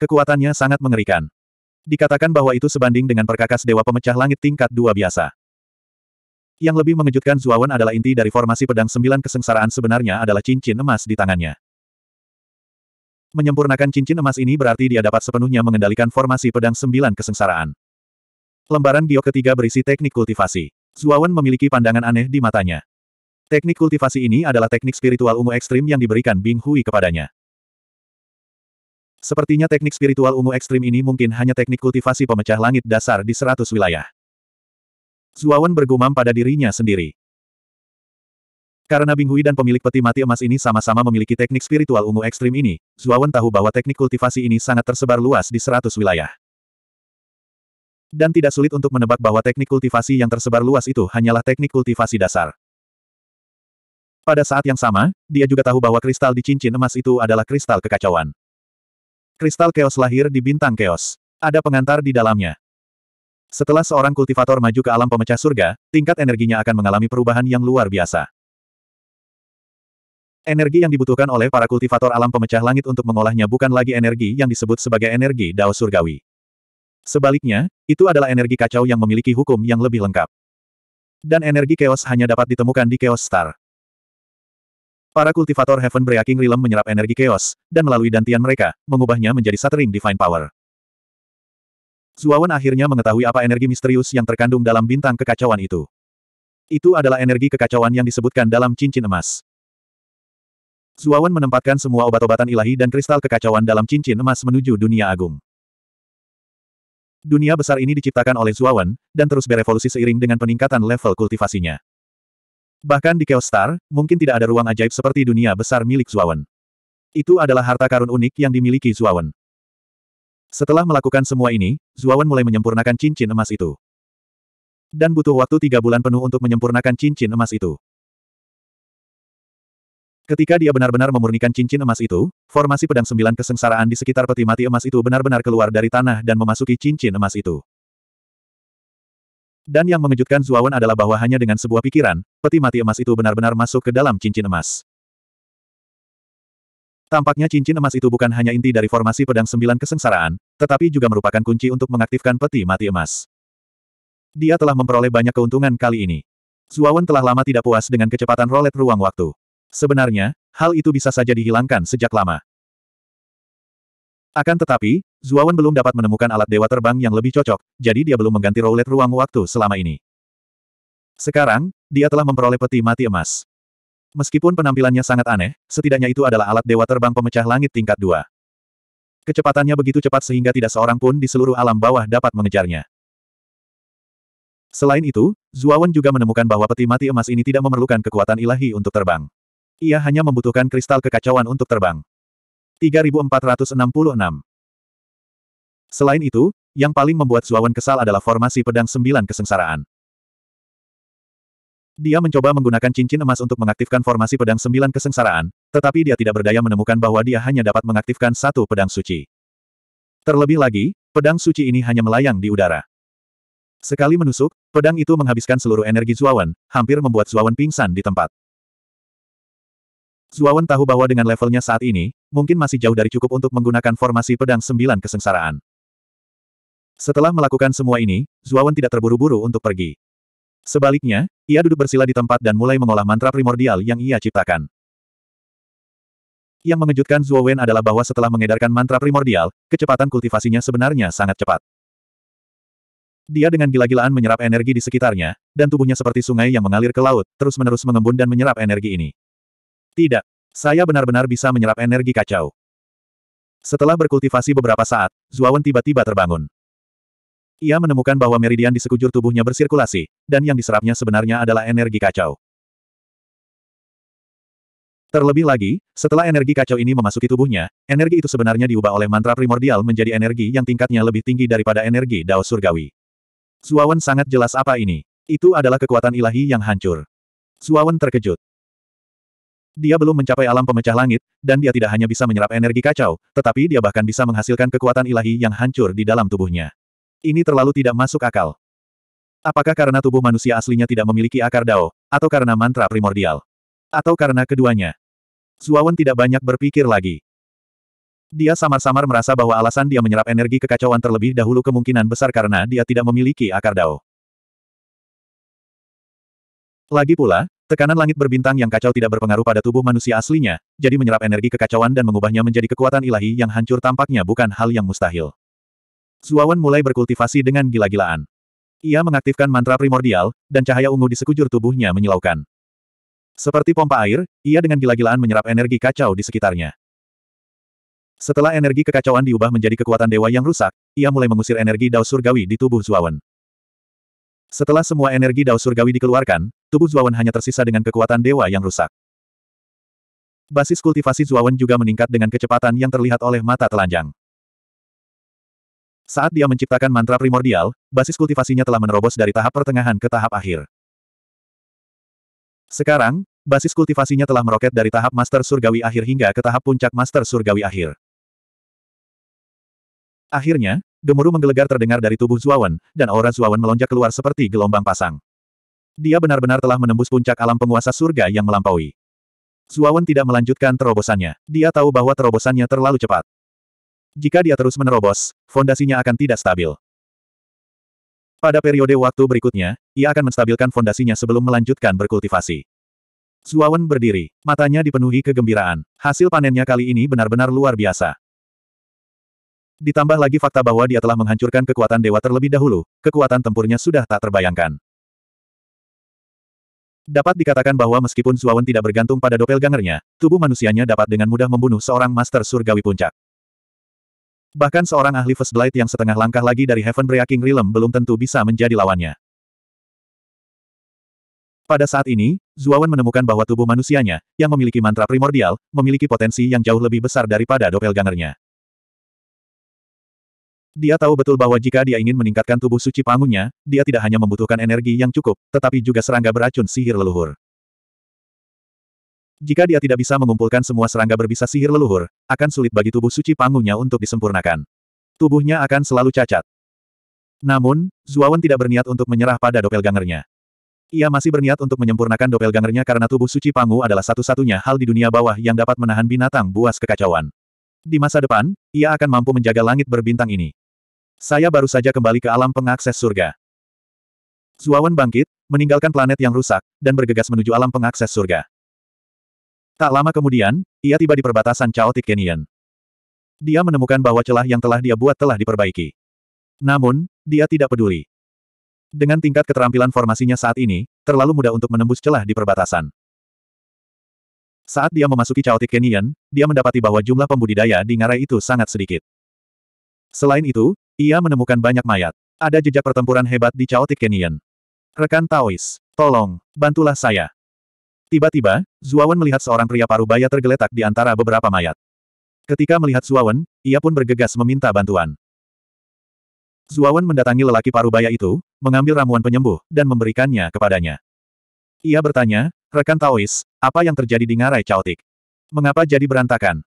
Kekuatannya sangat mengerikan. Dikatakan bahwa itu sebanding dengan perkakas dewa pemecah langit tingkat dua biasa. Yang lebih mengejutkan Zuawan adalah inti dari formasi pedang sembilan kesengsaraan sebenarnya adalah cincin emas di tangannya. Menyempurnakan cincin emas ini berarti dia dapat sepenuhnya mengendalikan formasi pedang sembilan kesengsaraan. Lembaran biok ketiga berisi teknik kultivasi. Zuawan memiliki pandangan aneh di matanya. Teknik kultivasi ini adalah teknik spiritual ungu ekstrim yang diberikan Bing Hui kepadanya. Sepertinya teknik spiritual ungu ekstrim ini mungkin hanya teknik kultivasi pemecah langit dasar di seratus wilayah. Zuawan bergumam pada dirinya sendiri. Karena Bing Hui dan pemilik peti mati emas ini sama-sama memiliki teknik spiritual ungu ekstrim ini, Zuawan tahu bahwa teknik kultivasi ini sangat tersebar luas di seratus wilayah. Dan tidak sulit untuk menebak bahwa teknik kultivasi yang tersebar luas itu hanyalah teknik kultivasi dasar. Pada saat yang sama, dia juga tahu bahwa kristal di cincin emas itu adalah kristal kekacauan. Kristal keos lahir di bintang keos. Ada pengantar di dalamnya. Setelah seorang kultivator maju ke alam pemecah surga, tingkat energinya akan mengalami perubahan yang luar biasa. Energi yang dibutuhkan oleh para kultivator alam pemecah langit untuk mengolahnya bukan lagi energi yang disebut sebagai energi Dao Surgawi. Sebaliknya, itu adalah energi kacau yang memiliki hukum yang lebih lengkap. Dan energi chaos hanya dapat ditemukan di Chaos Star. Para kultivator Heaven Breaking Realm menyerap energi chaos, dan melalui dantian mereka, mengubahnya menjadi Shattering Divine Power. Zuawan akhirnya mengetahui apa energi misterius yang terkandung dalam bintang kekacauan itu. Itu adalah energi kekacauan yang disebutkan dalam cincin emas. Zuawan menempatkan semua obat-obatan ilahi dan kristal kekacauan dalam cincin emas menuju dunia agung. Dunia besar ini diciptakan oleh Zuawan, dan terus berevolusi seiring dengan peningkatan level kultivasinya. Bahkan di Chaos Star, mungkin tidak ada ruang ajaib seperti dunia besar milik Zuawan. Itu adalah harta karun unik yang dimiliki Zuawan. Setelah melakukan semua ini, Zuawan mulai menyempurnakan cincin emas itu. Dan butuh waktu tiga bulan penuh untuk menyempurnakan cincin emas itu. Ketika dia benar-benar memurnikan cincin emas itu, formasi pedang sembilan kesengsaraan di sekitar peti mati emas itu benar-benar keluar dari tanah dan memasuki cincin emas itu. Dan yang mengejutkan Zuawan adalah bahwa hanya dengan sebuah pikiran, peti mati emas itu benar-benar masuk ke dalam cincin emas. Tampaknya cincin emas itu bukan hanya inti dari formasi pedang sembilan kesengsaraan, tetapi juga merupakan kunci untuk mengaktifkan peti mati emas. Dia telah memperoleh banyak keuntungan kali ini. Zuawan telah lama tidak puas dengan kecepatan rolet ruang waktu. Sebenarnya, hal itu bisa saja dihilangkan sejak lama. Akan tetapi, Zuawan belum dapat menemukan alat dewa terbang yang lebih cocok, jadi dia belum mengganti roulet ruang waktu selama ini. Sekarang, dia telah memperoleh peti mati emas. Meskipun penampilannya sangat aneh, setidaknya itu adalah alat dewa terbang pemecah langit tingkat dua. Kecepatannya begitu cepat sehingga tidak seorang pun di seluruh alam bawah dapat mengejarnya. Selain itu, Zuawan juga menemukan bahwa peti mati emas ini tidak memerlukan kekuatan ilahi untuk terbang. Ia hanya membutuhkan kristal kekacauan untuk terbang. 3466 Selain itu, yang paling membuat Zuawan kesal adalah formasi pedang sembilan kesengsaraan. Dia mencoba menggunakan cincin emas untuk mengaktifkan formasi pedang sembilan kesengsaraan, tetapi dia tidak berdaya menemukan bahwa dia hanya dapat mengaktifkan satu pedang suci. Terlebih lagi, pedang suci ini hanya melayang di udara. Sekali menusuk, pedang itu menghabiskan seluruh energi Zuawan, hampir membuat Zuawan pingsan di tempat. Zuawan tahu bahwa dengan levelnya saat ini, mungkin masih jauh dari cukup untuk menggunakan formasi pedang sembilan kesengsaraan. Setelah melakukan semua ini, Zuawan tidak terburu-buru untuk pergi. Sebaliknya, ia duduk bersila di tempat dan mulai mengolah mantra primordial yang ia ciptakan. Yang mengejutkan Zuawan adalah bahwa setelah mengedarkan mantra primordial, kecepatan kultivasinya sebenarnya sangat cepat. Dia dengan gila-gilaan menyerap energi di sekitarnya, dan tubuhnya seperti sungai yang mengalir ke laut, terus-menerus mengembun dan menyerap energi ini. Tidak. Saya benar-benar bisa menyerap energi kacau. Setelah berkultivasi beberapa saat, Zuawan tiba-tiba terbangun. Ia menemukan bahwa meridian di sekujur tubuhnya bersirkulasi, dan yang diserapnya sebenarnya adalah energi kacau. Terlebih lagi, setelah energi kacau ini memasuki tubuhnya, energi itu sebenarnya diubah oleh mantra primordial menjadi energi yang tingkatnya lebih tinggi daripada energi Dao Surgawi. Zuawan sangat jelas apa ini. Itu adalah kekuatan ilahi yang hancur. Zuawan terkejut. Dia belum mencapai alam pemecah langit, dan dia tidak hanya bisa menyerap energi kacau, tetapi dia bahkan bisa menghasilkan kekuatan ilahi yang hancur di dalam tubuhnya. Ini terlalu tidak masuk akal. Apakah karena tubuh manusia aslinya tidak memiliki akar dao, atau karena mantra primordial? Atau karena keduanya? Zuawan tidak banyak berpikir lagi. Dia samar-samar merasa bahwa alasan dia menyerap energi kekacauan terlebih dahulu kemungkinan besar karena dia tidak memiliki akar dao. Lagi pula, Tekanan langit berbintang yang kacau tidak berpengaruh pada tubuh manusia aslinya, jadi menyerap energi kekacauan dan mengubahnya menjadi kekuatan ilahi yang hancur tampaknya bukan hal yang mustahil. Zuawan mulai berkultivasi dengan gila-gilaan. Ia mengaktifkan mantra primordial, dan cahaya ungu di sekujur tubuhnya menyilaukan. Seperti pompa air, ia dengan gila-gilaan menyerap energi kacau di sekitarnya. Setelah energi kekacauan diubah menjadi kekuatan dewa yang rusak, ia mulai mengusir energi dao surgawi di tubuh Zuawan. Setelah semua energi Dao Surgawi dikeluarkan, tubuh Zuawan hanya tersisa dengan kekuatan dewa yang rusak. Basis kultivasi Zuawan juga meningkat dengan kecepatan yang terlihat oleh mata telanjang. Saat dia menciptakan mantra primordial, basis kultivasinya telah menerobos dari tahap pertengahan ke tahap akhir. Sekarang, basis kultivasinya telah meroket dari tahap Master Surgawi akhir hingga ke tahap puncak Master Surgawi akhir. Akhirnya, Gemuruh menggelegar terdengar dari tubuh Zuawan, dan aura Zuawan melonjak keluar seperti gelombang pasang. Dia benar-benar telah menembus puncak alam penguasa surga yang melampaui. Zuawan tidak melanjutkan terobosannya. Dia tahu bahwa terobosannya terlalu cepat. Jika dia terus menerobos, fondasinya akan tidak stabil. Pada periode waktu berikutnya, ia akan menstabilkan fondasinya sebelum melanjutkan berkultivasi. Zuawan berdiri, matanya dipenuhi kegembiraan. Hasil panennya kali ini benar-benar luar biasa. Ditambah lagi fakta bahwa dia telah menghancurkan kekuatan dewa terlebih dahulu, kekuatan tempurnya sudah tak terbayangkan. Dapat dikatakan bahwa meskipun Zuawan tidak bergantung pada doppelgangernya, tubuh manusianya dapat dengan mudah membunuh seorang master surgawi puncak. Bahkan seorang ahli First Blight yang setengah langkah lagi dari Heaven Breaking Realm belum tentu bisa menjadi lawannya. Pada saat ini, Zuawan menemukan bahwa tubuh manusianya, yang memiliki mantra primordial, memiliki potensi yang jauh lebih besar daripada doppelgangernya. Dia tahu betul bahwa jika dia ingin meningkatkan tubuh suci pangunya, dia tidak hanya membutuhkan energi yang cukup, tetapi juga serangga beracun sihir leluhur. Jika dia tidak bisa mengumpulkan semua serangga berbisa sihir leluhur, akan sulit bagi tubuh suci pangunya untuk disempurnakan. Tubuhnya akan selalu cacat. Namun, Zuawan tidak berniat untuk menyerah pada doppelgangernya. Ia masih berniat untuk menyempurnakan doppelgangernya karena tubuh suci pangu adalah satu-satunya hal di dunia bawah yang dapat menahan binatang buas kekacauan. Di masa depan, ia akan mampu menjaga langit berbintang ini. Saya baru saja kembali ke alam pengakses surga. Zuawan bangkit, meninggalkan planet yang rusak, dan bergegas menuju alam pengakses surga. Tak lama kemudian, ia tiba di perbatasan Chaotic Canyon. Dia menemukan bahwa celah yang telah dia buat telah diperbaiki. Namun, dia tidak peduli. Dengan tingkat keterampilan formasinya saat ini, terlalu mudah untuk menembus celah di perbatasan. Saat dia memasuki Chaotic Canyon, dia mendapati bahwa jumlah pembudidaya di ngarai itu sangat sedikit. Selain itu, ia menemukan banyak mayat. Ada jejak pertempuran hebat di Chaotic Canyon. Rekan Taois, tolong, bantulah saya. Tiba-tiba, Zuawan melihat seorang pria Parubaya tergeletak di antara beberapa mayat. Ketika melihat Zuawan, ia pun bergegas meminta bantuan. Zuawan mendatangi lelaki Parubaya itu, mengambil ramuan penyembuh, dan memberikannya kepadanya. Ia bertanya, Rekan Taois, apa yang terjadi di Ngarai Chaotic? Mengapa jadi berantakan?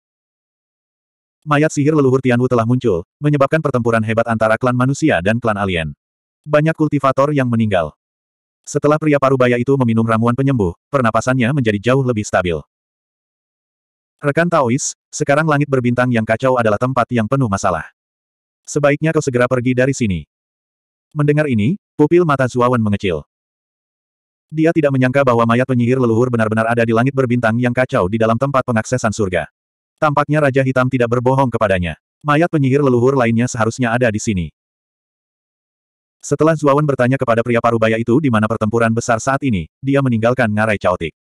Mayat sihir leluhur Tianwu telah muncul, menyebabkan pertempuran hebat antara klan manusia dan klan alien. Banyak kultivator yang meninggal. Setelah pria parubaya itu meminum ramuan penyembuh, pernapasannya menjadi jauh lebih stabil. Rekan Taois, sekarang langit berbintang yang kacau adalah tempat yang penuh masalah. Sebaiknya kau segera pergi dari sini. Mendengar ini, pupil mata Zuawan mengecil. Dia tidak menyangka bahwa mayat penyihir leluhur benar-benar ada di langit berbintang yang kacau di dalam tempat pengaksesan surga. Tampaknya Raja Hitam tidak berbohong kepadanya. Mayat penyihir leluhur lainnya seharusnya ada di sini. Setelah Zuawan bertanya kepada pria parubaya itu di mana pertempuran besar saat ini, dia meninggalkan ngarai caotik.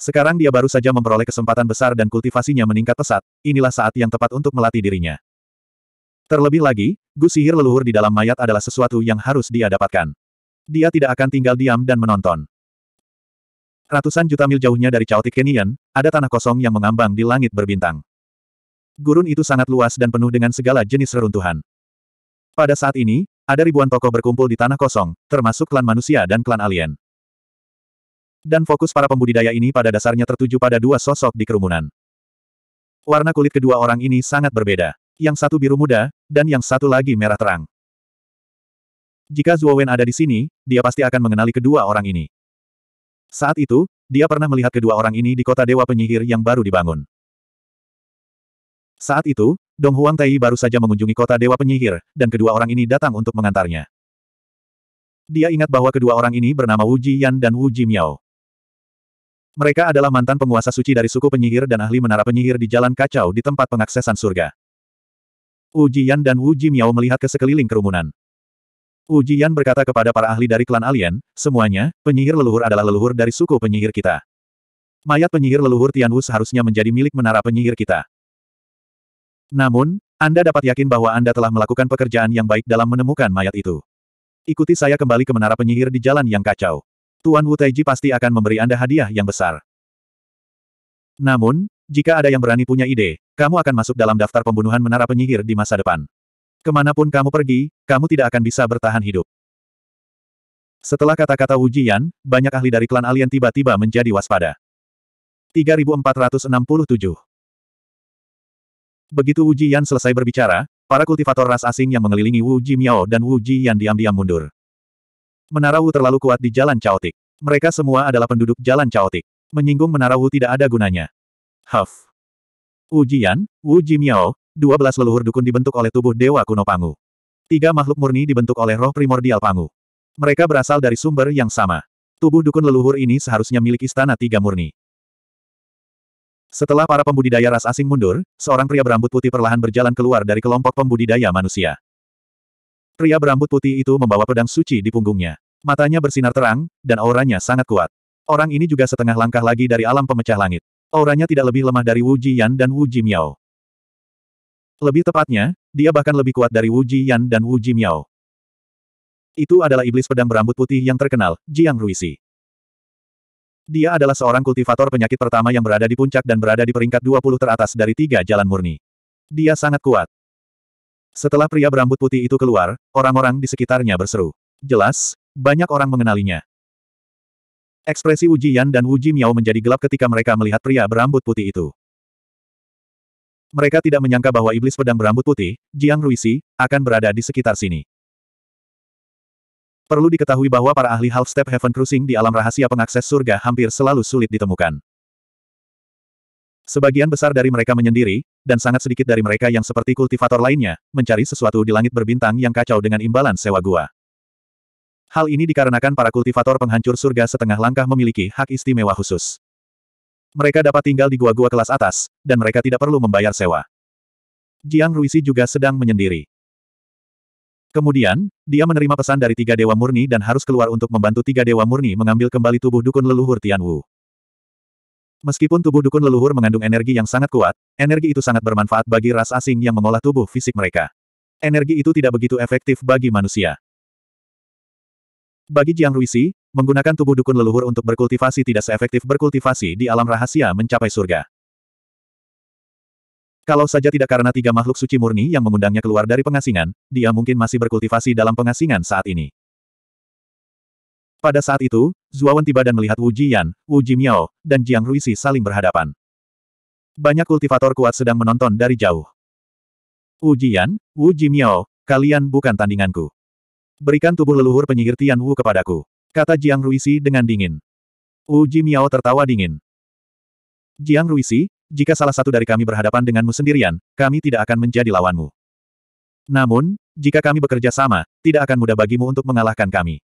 Sekarang dia baru saja memperoleh kesempatan besar dan kultivasinya meningkat pesat, inilah saat yang tepat untuk melatih dirinya. Terlebih lagi, gu sihir leluhur di dalam mayat adalah sesuatu yang harus dia dapatkan. Dia tidak akan tinggal diam dan menonton. Ratusan juta mil jauhnya dari Chaotic Canyon, ada tanah kosong yang mengambang di langit berbintang. Gurun itu sangat luas dan penuh dengan segala jenis reruntuhan. Pada saat ini, ada ribuan tokoh berkumpul di tanah kosong, termasuk klan manusia dan klan alien. Dan fokus para pembudidaya ini pada dasarnya tertuju pada dua sosok di kerumunan. Warna kulit kedua orang ini sangat berbeda. Yang satu biru muda, dan yang satu lagi merah terang. Jika Zuowen ada di sini, dia pasti akan mengenali kedua orang ini. Saat itu, dia pernah melihat kedua orang ini di kota Dewa Penyihir yang baru dibangun. Saat itu, Dong Huang Tai baru saja mengunjungi kota Dewa Penyihir, dan kedua orang ini datang untuk mengantarnya. Dia ingat bahwa kedua orang ini bernama Wu Yan dan Wu Ji Miao. Mereka adalah mantan penguasa suci dari suku penyihir dan ahli menara penyihir di Jalan Kacau di tempat pengaksesan surga. Wu Yan dan Wu Ji Miao melihat ke sekeliling kerumunan. Ujian berkata kepada para ahli dari klan alien, semuanya, penyihir leluhur adalah leluhur dari suku penyihir kita. Mayat penyihir leluhur Tian Wu seharusnya menjadi milik menara penyihir kita. Namun, Anda dapat yakin bahwa Anda telah melakukan pekerjaan yang baik dalam menemukan mayat itu. Ikuti saya kembali ke menara penyihir di jalan yang kacau. Tuan Wu Taiji pasti akan memberi Anda hadiah yang besar. Namun, jika ada yang berani punya ide, kamu akan masuk dalam daftar pembunuhan menara penyihir di masa depan. Kemanapun kamu pergi, kamu tidak akan bisa bertahan hidup. Setelah kata-kata ujian, banyak ahli dari klan alien tiba-tiba menjadi waspada. 3467 Begitu Wu Jian selesai berbicara, para kultivator ras asing yang mengelilingi Wu Ji Miao dan Wu Ji Jian diam-diam mundur. Menara Wu terlalu kuat di Jalan Chaotik. Mereka semua adalah penduduk Jalan Chaotik. Menyinggung Menara Wu tidak ada gunanya. Huff. Wu Jian, Wu Ji Miao, Dua belas leluhur dukun dibentuk oleh tubuh Dewa Kuno Pangu. Tiga makhluk murni dibentuk oleh roh primordial Pangu. Mereka berasal dari sumber yang sama. Tubuh dukun leluhur ini seharusnya milik istana tiga murni. Setelah para pembudidaya ras asing mundur, seorang pria berambut putih perlahan berjalan keluar dari kelompok pembudidaya manusia. Pria berambut putih itu membawa pedang suci di punggungnya. Matanya bersinar terang, dan auranya sangat kuat. Orang ini juga setengah langkah lagi dari alam pemecah langit. Auranya tidak lebih lemah dari Wu Jian dan Wu Jimiao. Lebih tepatnya, dia bahkan lebih kuat dari Wu Yan dan Wu Ji Miao. Itu adalah iblis pedang berambut putih yang terkenal, Jiang Ruisi. Dia adalah seorang kultivator penyakit pertama yang berada di puncak dan berada di peringkat 20 teratas dari tiga jalan murni. Dia sangat kuat. Setelah pria berambut putih itu keluar, orang-orang di sekitarnya berseru. Jelas, banyak orang mengenalinya. Ekspresi Wu Yan dan Wu Ji Miao menjadi gelap ketika mereka melihat pria berambut putih itu. Mereka tidak menyangka bahwa iblis pedang berambut putih, Jiang Ruisi, akan berada di sekitar sini. Perlu diketahui bahwa para ahli half-step heaven cruising di alam rahasia pengakses surga hampir selalu sulit ditemukan. Sebagian besar dari mereka menyendiri, dan sangat sedikit dari mereka yang seperti kultivator lainnya, mencari sesuatu di langit berbintang yang kacau dengan imbalan sewa gua. Hal ini dikarenakan para kultivator penghancur surga setengah langkah memiliki hak istimewa khusus. Mereka dapat tinggal di gua-gua kelas atas, dan mereka tidak perlu membayar sewa. Jiang Ruisi juga sedang menyendiri. Kemudian, dia menerima pesan dari tiga dewa murni dan harus keluar untuk membantu tiga dewa murni mengambil kembali tubuh dukun leluhur Tian Wu. Meskipun tubuh dukun leluhur mengandung energi yang sangat kuat, energi itu sangat bermanfaat bagi ras asing yang mengolah tubuh fisik mereka. Energi itu tidak begitu efektif bagi manusia. Bagi Jiang Ruisi, Menggunakan tubuh dukun leluhur untuk berkultivasi tidak seefektif berkultivasi di alam rahasia mencapai surga. Kalau saja tidak karena tiga makhluk suci murni yang mengundangnya keluar dari pengasingan, dia mungkin masih berkultivasi dalam pengasingan saat ini. Pada saat itu, Zuawan tiba dan melihat Wu Jian, Wu Jimiao, dan Jiang Ruisi saling berhadapan. Banyak kultivator kuat sedang menonton dari jauh. Wu Jian, Wu Jimiao, kalian bukan tandinganku. Berikan tubuh leluhur penyihir Tian Wu kepadaku. Kata Jiang Ruisi dengan dingin. Uji Miao tertawa dingin. Jiang Ruisi, jika salah satu dari kami berhadapan denganmu sendirian, kami tidak akan menjadi lawanmu. Namun, jika kami bekerja sama, tidak akan mudah bagimu untuk mengalahkan kami.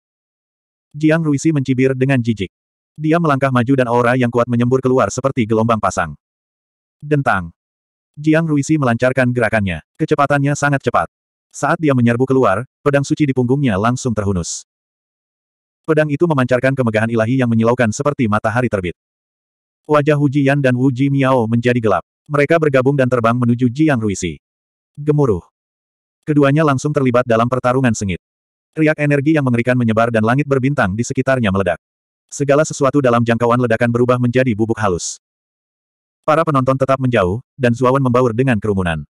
Jiang Ruisi mencibir dengan jijik. Dia melangkah maju dan aura yang kuat menyembur keluar seperti gelombang pasang. Dentang. Jiang Ruisi melancarkan gerakannya. Kecepatannya sangat cepat. Saat dia menyerbu keluar, pedang suci di punggungnya langsung terhunus. Pedang itu memancarkan kemegahan ilahi yang menyilaukan seperti matahari terbit. Wajah Hu Jian dan Wu Ji Miao menjadi gelap. Mereka bergabung dan terbang menuju Jiang Ruisi. Gemuruh. Keduanya langsung terlibat dalam pertarungan sengit. Riak energi yang mengerikan menyebar dan langit berbintang di sekitarnya meledak. Segala sesuatu dalam jangkauan ledakan berubah menjadi bubuk halus. Para penonton tetap menjauh, dan Zuawan membaur dengan kerumunan.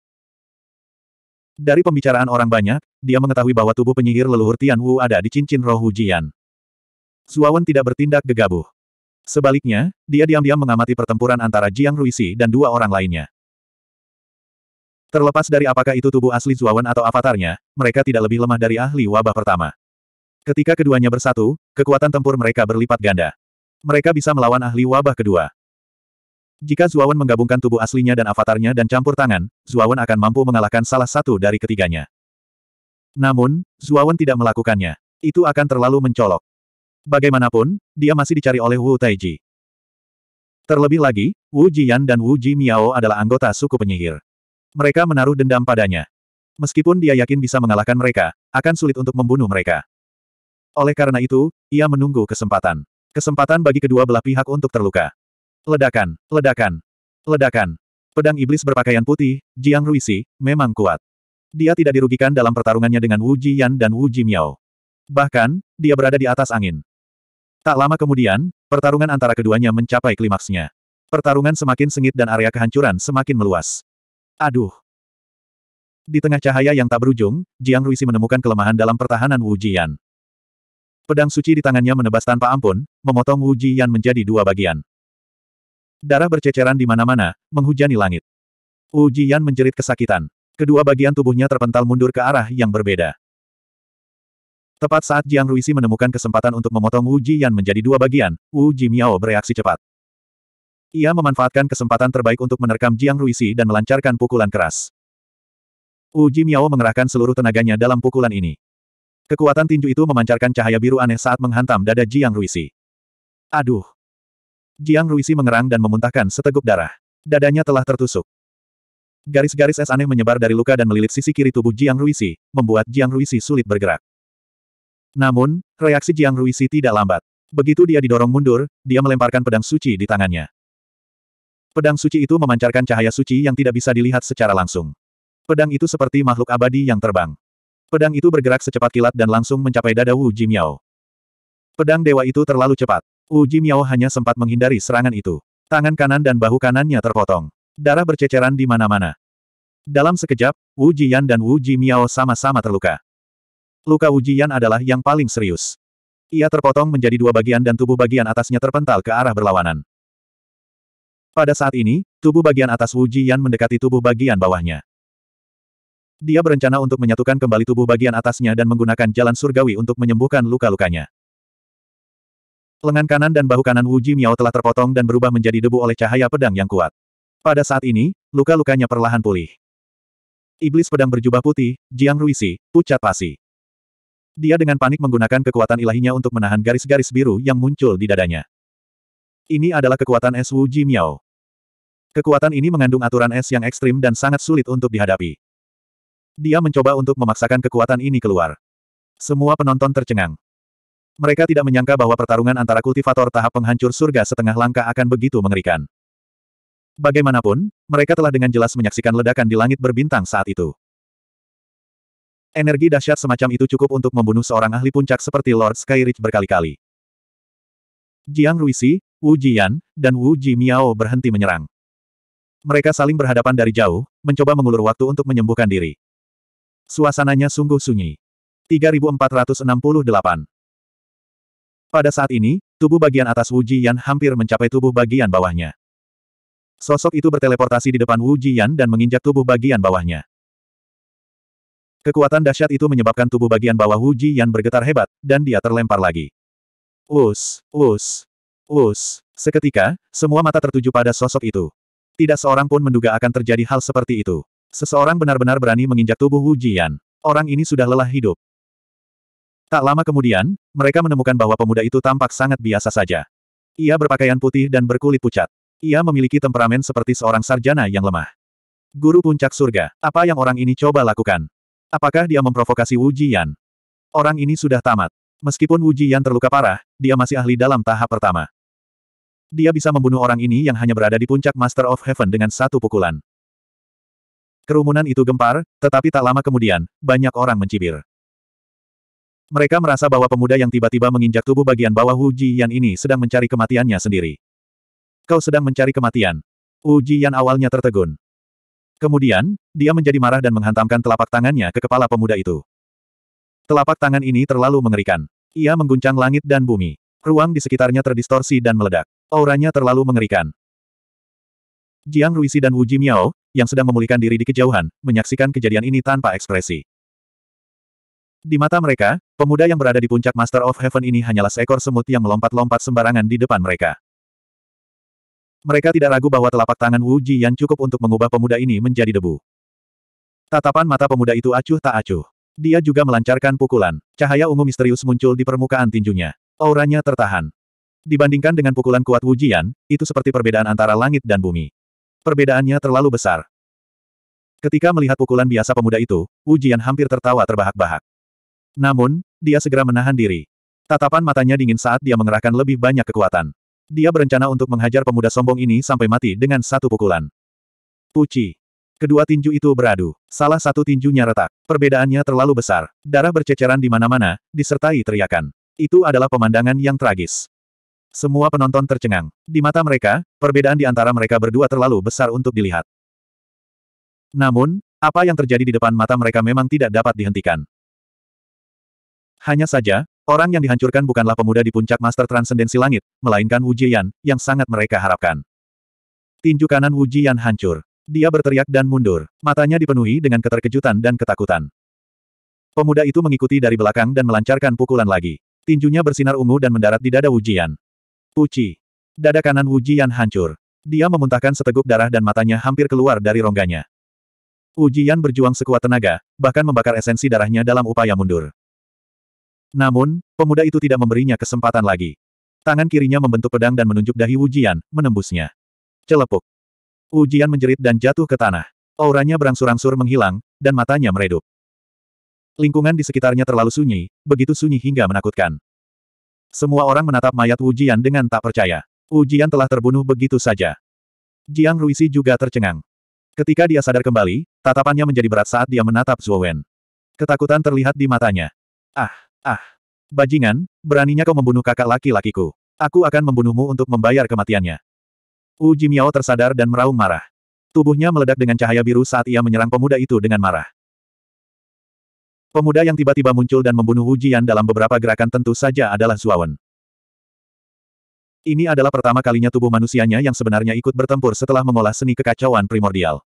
Dari pembicaraan orang banyak, dia mengetahui bahwa tubuh penyihir leluhur Tian Wu ada di cincin roh Hu Jian. Suawan tidak bertindak gegabah. Sebaliknya, dia diam-diam mengamati pertempuran antara Jiang Ruisi dan dua orang lainnya. Terlepas dari apakah itu tubuh asli Zuawan atau avatarnya, mereka tidak lebih lemah dari ahli wabah pertama. Ketika keduanya bersatu, kekuatan tempur mereka berlipat ganda. Mereka bisa melawan ahli wabah kedua. Jika Zuawan menggabungkan tubuh aslinya dan avatarnya dan campur tangan, Zuawan akan mampu mengalahkan salah satu dari ketiganya. Namun, Zuawan tidak melakukannya. Itu akan terlalu mencolok. Bagaimanapun, dia masih dicari oleh Wu Taiji. Terlebih lagi, Wu Jian dan Wu Ji Miao adalah anggota suku penyihir. Mereka menaruh dendam padanya. Meskipun dia yakin bisa mengalahkan mereka, akan sulit untuk membunuh mereka. Oleh karena itu, ia menunggu kesempatan. Kesempatan bagi kedua belah pihak untuk terluka. Ledakan, ledakan, ledakan. Pedang iblis berpakaian putih, Jiang Ruisi, memang kuat. Dia tidak dirugikan dalam pertarungannya dengan Wu Jian dan Wu Ji Miao. Bahkan, dia berada di atas angin. Tak lama kemudian, pertarungan antara keduanya mencapai klimaksnya. Pertarungan semakin sengit dan area kehancuran semakin meluas. Aduh! Di tengah cahaya yang tak berujung, Jiang Ruisi menemukan kelemahan dalam pertahanan Wu Jian. Pedang suci di tangannya menebas tanpa ampun, memotong Wu Jian menjadi dua bagian. Darah berceceran di mana-mana, menghujani langit. Wu Jian menjerit kesakitan. Kedua bagian tubuhnya terpental mundur ke arah yang berbeda. Tepat saat Jiang Ruisi menemukan kesempatan untuk memotong Wu Jian menjadi dua bagian, Wu Ji Miao bereaksi cepat. Ia memanfaatkan kesempatan terbaik untuk menerkam Jiang Ruisi dan melancarkan pukulan keras. Wu Ji Miao mengerahkan seluruh tenaganya dalam pukulan ini. Kekuatan tinju itu memancarkan cahaya biru aneh saat menghantam dada Jiang Ruisi. Aduh! Jiang Ruisi mengerang dan memuntahkan seteguk darah. Dadanya telah tertusuk. Garis-garis es aneh menyebar dari luka dan melilit sisi kiri tubuh Jiang Ruisi, membuat Jiang Ruisi sulit bergerak. Namun, reaksi Jiang Ruisi tidak lambat. Begitu dia didorong mundur, dia melemparkan pedang suci di tangannya. Pedang suci itu memancarkan cahaya suci yang tidak bisa dilihat secara langsung. Pedang itu seperti makhluk abadi yang terbang. Pedang itu bergerak secepat kilat dan langsung mencapai dada Wu Jimiao. Pedang dewa itu terlalu cepat. Wu Jimiao hanya sempat menghindari serangan itu. Tangan kanan dan bahu kanannya terpotong. Darah berceceran di mana-mana. Dalam sekejap, Wu Jian dan Wu Jimiao sama-sama terluka. Luka ujian adalah yang paling serius. Ia terpotong menjadi dua bagian dan tubuh bagian atasnya terpental ke arah berlawanan. Pada saat ini, tubuh bagian atas Wu Jian mendekati tubuh bagian bawahnya. Dia berencana untuk menyatukan kembali tubuh bagian atasnya dan menggunakan jalan surgawi untuk menyembuhkan luka-lukanya. Lengan kanan dan bahu kanan Wu Ji Miao telah terpotong dan berubah menjadi debu oleh cahaya pedang yang kuat. Pada saat ini, luka-lukanya perlahan pulih. Iblis pedang berjubah putih, Jiang Ruisi, pucat pasi. Dia dengan panik menggunakan kekuatan ilahinya untuk menahan garis-garis biru yang muncul di dadanya. Ini adalah kekuatan es Wu Ji Miao. Kekuatan ini mengandung aturan es yang ekstrim dan sangat sulit untuk dihadapi. Dia mencoba untuk memaksakan kekuatan ini keluar. Semua penonton tercengang. Mereka tidak menyangka bahwa pertarungan antara kultivator tahap penghancur surga setengah langkah akan begitu mengerikan. Bagaimanapun, mereka telah dengan jelas menyaksikan ledakan di langit berbintang saat itu. Energi dahsyat semacam itu cukup untuk membunuh seorang ahli puncak seperti Lord Skyridge berkali-kali. Jiang Ruisi, Wu Jian, dan Wu Ji Miao berhenti menyerang. Mereka saling berhadapan dari jauh, mencoba mengulur waktu untuk menyembuhkan diri. Suasananya sungguh sunyi. 3468 Pada saat ini, tubuh bagian atas Wu Jian hampir mencapai tubuh bagian bawahnya. Sosok itu berteleportasi di depan Wu Jian dan menginjak tubuh bagian bawahnya. Kekuatan dahsyat itu menyebabkan tubuh bagian bawah Wu Jian bergetar hebat, dan dia terlempar lagi. Us, us, us. Seketika, semua mata tertuju pada sosok itu. Tidak seorang pun menduga akan terjadi hal seperti itu. Seseorang benar-benar berani menginjak tubuh Wu Jian. Orang ini sudah lelah hidup. Tak lama kemudian, mereka menemukan bahwa pemuda itu tampak sangat biasa saja. Ia berpakaian putih dan berkulit pucat. Ia memiliki temperamen seperti seorang sarjana yang lemah. Guru puncak surga, apa yang orang ini coba lakukan? Apakah dia memprovokasi Wu Jian? Orang ini sudah tamat. Meskipun Wu Jian terluka parah, dia masih ahli dalam tahap pertama. Dia bisa membunuh orang ini yang hanya berada di puncak Master of Heaven dengan satu pukulan. Kerumunan itu gempar, tetapi tak lama kemudian, banyak orang mencibir. Mereka merasa bahwa pemuda yang tiba-tiba menginjak tubuh bagian bawah Wu Jian ini sedang mencari kematiannya sendiri. Kau sedang mencari kematian. Wu Jian awalnya tertegun. Kemudian, dia menjadi marah dan menghantamkan telapak tangannya ke kepala pemuda itu. Telapak tangan ini terlalu mengerikan. Ia mengguncang langit dan bumi. Ruang di sekitarnya terdistorsi dan meledak. Auranya terlalu mengerikan. Jiang Ruisi dan Wu Jimiao, yang sedang memulihkan diri di kejauhan, menyaksikan kejadian ini tanpa ekspresi. Di mata mereka, pemuda yang berada di puncak Master of Heaven ini hanyalah seekor semut yang melompat-lompat sembarangan di depan mereka. Mereka tidak ragu bahwa telapak tangan Wu Jian cukup untuk mengubah pemuda ini menjadi debu. Tatapan mata pemuda itu acuh tak acuh. Dia juga melancarkan pukulan. Cahaya ungu misterius muncul di permukaan tinjunya. Auranya tertahan. Dibandingkan dengan pukulan kuat Wu Jian, itu seperti perbedaan antara langit dan bumi. Perbedaannya terlalu besar. Ketika melihat pukulan biasa pemuda itu, Wu Jian hampir tertawa terbahak-bahak. Namun, dia segera menahan diri. Tatapan matanya dingin saat dia mengerahkan lebih banyak kekuatan. Dia berencana untuk menghajar pemuda sombong ini sampai mati dengan satu pukulan. Puci. Kedua tinju itu beradu. Salah satu tinjunya retak. Perbedaannya terlalu besar. Darah berceceran di mana-mana, disertai teriakan. Itu adalah pemandangan yang tragis. Semua penonton tercengang. Di mata mereka, perbedaan di antara mereka berdua terlalu besar untuk dilihat. Namun, apa yang terjadi di depan mata mereka memang tidak dapat dihentikan. Hanya saja, Orang yang dihancurkan bukanlah pemuda di puncak master transendensi langit, melainkan Wu Jian, yang sangat mereka harapkan. Tinju kanan Wu Jian hancur. Dia berteriak dan mundur, matanya dipenuhi dengan keterkejutan dan ketakutan. Pemuda itu mengikuti dari belakang dan melancarkan pukulan lagi. Tinjunya bersinar ungu dan mendarat di dada Wu Jian. Puci. Dada kanan Wu Jian hancur. Dia memuntahkan seteguk darah dan matanya hampir keluar dari rongganya. Wu Jian berjuang sekuat tenaga, bahkan membakar esensi darahnya dalam upaya mundur. Namun, pemuda itu tidak memberinya kesempatan lagi. Tangan kirinya membentuk pedang dan menunjuk dahi Wujian, menembusnya. Celepuk. Wujian menjerit dan jatuh ke tanah. Auranya berangsur-angsur menghilang, dan matanya meredup. Lingkungan di sekitarnya terlalu sunyi, begitu sunyi hingga menakutkan. Semua orang menatap mayat Wujian dengan tak percaya. Wujian telah terbunuh begitu saja. Jiang Ruisi juga tercengang. Ketika dia sadar kembali, tatapannya menjadi berat saat dia menatap Zuo Wen. Ketakutan terlihat di matanya. Ah! Ah! Bajingan, beraninya kau membunuh kakak laki-lakiku. Aku akan membunuhmu untuk membayar kematiannya. Wu Jimiao tersadar dan meraung marah. Tubuhnya meledak dengan cahaya biru saat ia menyerang pemuda itu dengan marah. Pemuda yang tiba-tiba muncul dan membunuh Wu Jian dalam beberapa gerakan tentu saja adalah Zuawan. Ini adalah pertama kalinya tubuh manusianya yang sebenarnya ikut bertempur setelah mengolah seni kekacauan primordial.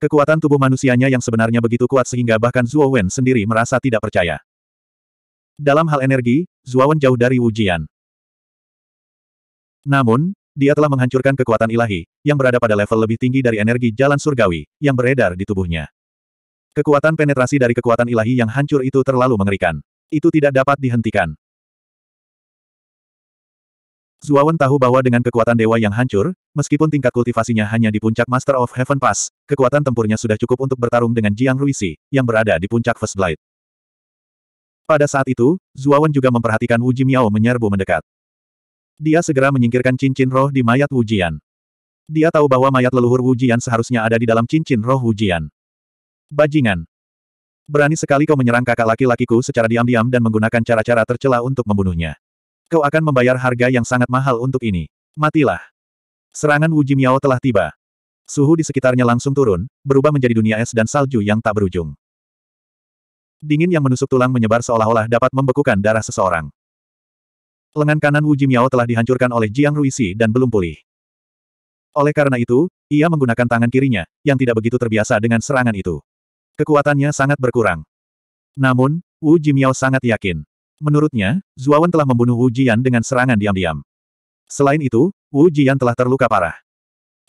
Kekuatan tubuh manusianya yang sebenarnya begitu kuat sehingga bahkan Zuo Wen sendiri merasa tidak percaya. Dalam hal energi, Zuawan jauh dari Wujian. Namun, dia telah menghancurkan kekuatan ilahi, yang berada pada level lebih tinggi dari energi jalan surgawi, yang beredar di tubuhnya. Kekuatan penetrasi dari kekuatan ilahi yang hancur itu terlalu mengerikan. Itu tidak dapat dihentikan. Zuawan tahu bahwa dengan kekuatan dewa yang hancur, meskipun tingkat kultivasinya hanya di puncak Master of Heaven Pass, kekuatan tempurnya sudah cukup untuk bertarung dengan Jiang Ruisi, yang berada di puncak First Light. Pada saat itu, Zuawan juga memperhatikan Wu Jimiao menyerbu mendekat. Dia segera menyingkirkan cincin roh di mayat Wu Jian. Dia tahu bahwa mayat leluhur Wu Jian seharusnya ada di dalam cincin roh Wu Jian. Bajingan. Berani sekali kau menyerang kakak laki-lakiku secara diam-diam dan menggunakan cara-cara tercela untuk membunuhnya. Kau akan membayar harga yang sangat mahal untuk ini. Matilah. Serangan Wu Jimiao telah tiba. Suhu di sekitarnya langsung turun, berubah menjadi dunia es dan salju yang tak berujung. Dingin yang menusuk tulang menyebar seolah-olah dapat membekukan darah seseorang. Lengan kanan Wu Jimiao telah dihancurkan oleh Jiang Ruisi dan belum pulih. Oleh karena itu, ia menggunakan tangan kirinya, yang tidak begitu terbiasa dengan serangan itu. Kekuatannya sangat berkurang. Namun, Wu Jimiao sangat yakin. Menurutnya, Zuawan telah membunuh Wu Jian dengan serangan diam-diam. Selain itu, Wu Jian telah terluka parah.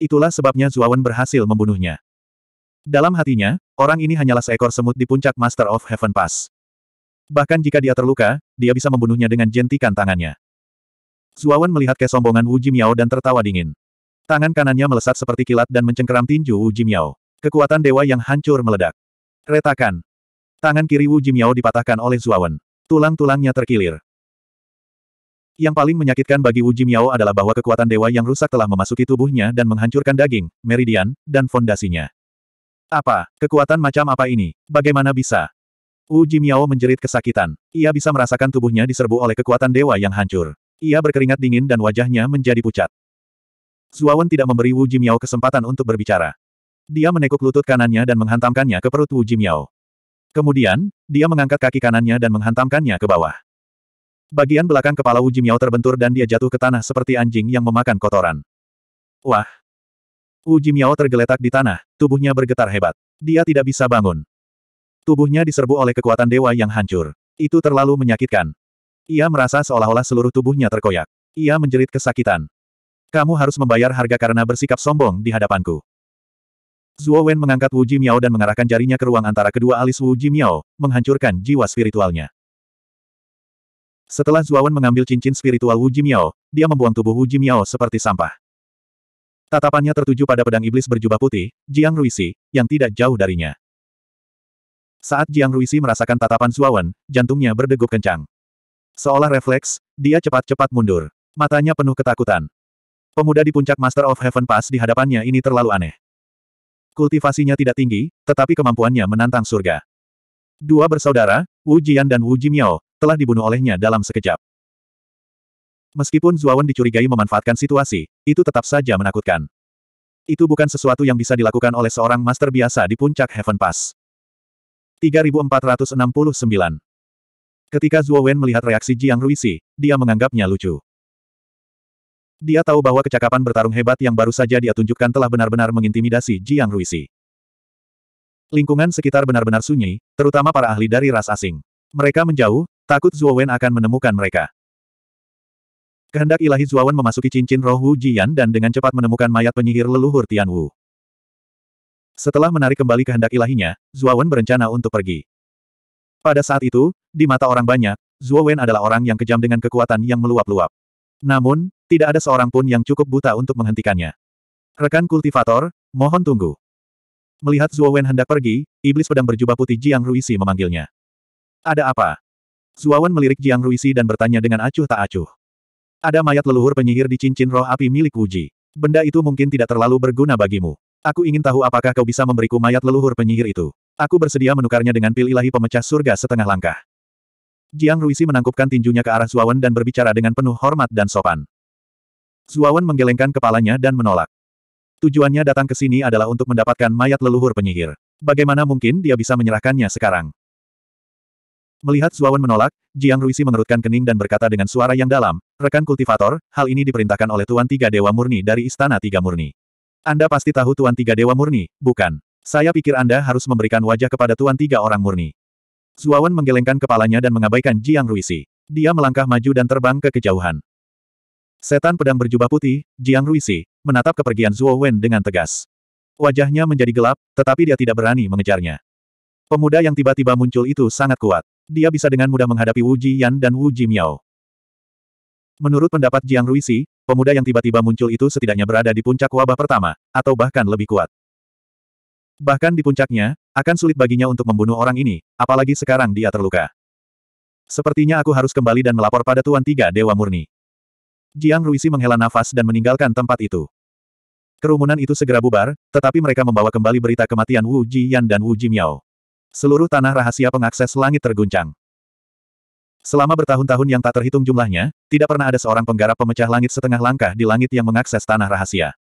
Itulah sebabnya Zuawan berhasil membunuhnya. Dalam hatinya, orang ini hanyalah seekor semut di puncak Master of Heaven Pass. Bahkan jika dia terluka, dia bisa membunuhnya dengan jentikan tangannya. Zuawan melihat kesombongan Wu Jimiao dan tertawa dingin. Tangan kanannya melesat seperti kilat dan mencengkeram tinju Wu Jimiao. Kekuatan dewa yang hancur meledak. Retakan. Tangan kiri Wu Jimiao dipatahkan oleh Zuawan. Tulang-tulangnya terkilir. Yang paling menyakitkan bagi Wu Jimiao adalah bahwa kekuatan dewa yang rusak telah memasuki tubuhnya dan menghancurkan daging, meridian, dan fondasinya. Apa, kekuatan macam apa ini? Bagaimana bisa? Wu Jimiao menjerit kesakitan. Ia bisa merasakan tubuhnya diserbu oleh kekuatan dewa yang hancur. Ia berkeringat dingin dan wajahnya menjadi pucat. Zuawan tidak memberi Wu Jimiao kesempatan untuk berbicara. Dia menekuk lutut kanannya dan menghantamkannya ke perut Wu Jimiao. Kemudian, dia mengangkat kaki kanannya dan menghantamkannya ke bawah. Bagian belakang kepala Wu Jimiao terbentur dan dia jatuh ke tanah seperti anjing yang memakan kotoran. Wah, Wu Jimiao tergeletak di tanah, tubuhnya bergetar hebat. Dia tidak bisa bangun. Tubuhnya diserbu oleh kekuatan dewa yang hancur. Itu terlalu menyakitkan. Ia merasa seolah-olah seluruh tubuhnya terkoyak. Ia menjerit kesakitan. Kamu harus membayar harga karena bersikap sombong di hadapanku. Zuo Wen mengangkat Wu Jimiao dan mengarahkan jarinya ke ruang antara kedua alis Wu Jimiao, menghancurkan jiwa spiritualnya. Setelah Wen mengambil cincin spiritual Wu Jimiao, dia membuang tubuh Wu Jimiao seperti sampah. Tatapannya tertuju pada pedang iblis berjubah putih, Jiang Ruisi, yang tidak jauh darinya. Saat Jiang Ruisi merasakan tatapan Zuawan, jantungnya berdegup kencang. Seolah refleks, dia cepat-cepat mundur. Matanya penuh ketakutan. Pemuda di puncak Master of Heaven Pass di hadapannya ini terlalu aneh. Kultivasinya tidak tinggi, tetapi kemampuannya menantang surga. Dua bersaudara, Wu Jian dan Wu Jimiao, telah dibunuh olehnya dalam sekejap. Meskipun Zuawan dicurigai memanfaatkan situasi, itu tetap saja menakutkan. Itu bukan sesuatu yang bisa dilakukan oleh seorang master biasa di puncak Heaven Pass. 3469 Ketika Zuo melihat reaksi Jiang Ruisi, dia menganggapnya lucu. Dia tahu bahwa kecakapan bertarung hebat yang baru saja dia tunjukkan telah benar-benar mengintimidasi Jiang Ruisi. Lingkungan sekitar benar-benar sunyi, terutama para ahli dari ras asing. Mereka menjauh, takut Zuo akan menemukan mereka. Kehendak ilahi Zuawan memasuki cincin roh Wu Jian dan dengan cepat menemukan mayat penyihir leluhur Tian Wu. Setelah menarik kembali kehendak ilahinya, Zuawan berencana untuk pergi. Pada saat itu, di mata orang banyak, Zuawan adalah orang yang kejam dengan kekuatan yang meluap-luap. Namun, tidak ada seorang pun yang cukup buta untuk menghentikannya. Rekan kultivator, mohon tunggu. Melihat Zuawan hendak pergi, iblis pedang berjubah putih Jiang Ruisi memanggilnya. Ada apa? Zuawan melirik Jiang Ruisi dan bertanya dengan acuh tak acuh. Ada mayat leluhur penyihir di cincin roh api milik Wuji. Benda itu mungkin tidak terlalu berguna bagimu. Aku ingin tahu apakah kau bisa memberiku mayat leluhur penyihir itu. Aku bersedia menukarnya dengan pil ilahi pemecah surga setengah langkah. Jiang Ruisi menangkupkan tinjunya ke arah Zuawan dan berbicara dengan penuh hormat dan sopan. Zuawan menggelengkan kepalanya dan menolak. Tujuannya datang ke sini adalah untuk mendapatkan mayat leluhur penyihir. Bagaimana mungkin dia bisa menyerahkannya sekarang? Melihat Suawan menolak, Jiang Ruisi mengerutkan kening dan berkata dengan suara yang dalam, Rekan kultivator, hal ini diperintahkan oleh Tuan Tiga Dewa Murni dari Istana Tiga Murni. Anda pasti tahu Tuan Tiga Dewa Murni, bukan? Saya pikir Anda harus memberikan wajah kepada Tuan Tiga Orang Murni. Suawan menggelengkan kepalanya dan mengabaikan Jiang Ruisi. Dia melangkah maju dan terbang ke kejauhan. Setan pedang berjubah putih, Jiang Ruisi, menatap kepergian Zuo Wen dengan tegas. Wajahnya menjadi gelap, tetapi dia tidak berani mengejarnya. Pemuda yang tiba-tiba muncul itu sangat kuat. Dia bisa dengan mudah menghadapi Wu Jiyan dan Wu Ji Miao. Menurut pendapat Jiang Ruisi, pemuda yang tiba-tiba muncul itu setidaknya berada di puncak wabah pertama, atau bahkan lebih kuat. Bahkan di puncaknya, akan sulit baginya untuk membunuh orang ini, apalagi sekarang dia terluka. Sepertinya aku harus kembali dan melapor pada Tuan Tiga Dewa Murni. Jiang Ruisi menghela nafas dan meninggalkan tempat itu. Kerumunan itu segera bubar, tetapi mereka membawa kembali berita kematian Wu Jiyan dan Wu Jimiao. Seluruh tanah rahasia pengakses langit terguncang. Selama bertahun-tahun yang tak terhitung jumlahnya, tidak pernah ada seorang penggarap pemecah langit setengah langkah di langit yang mengakses tanah rahasia.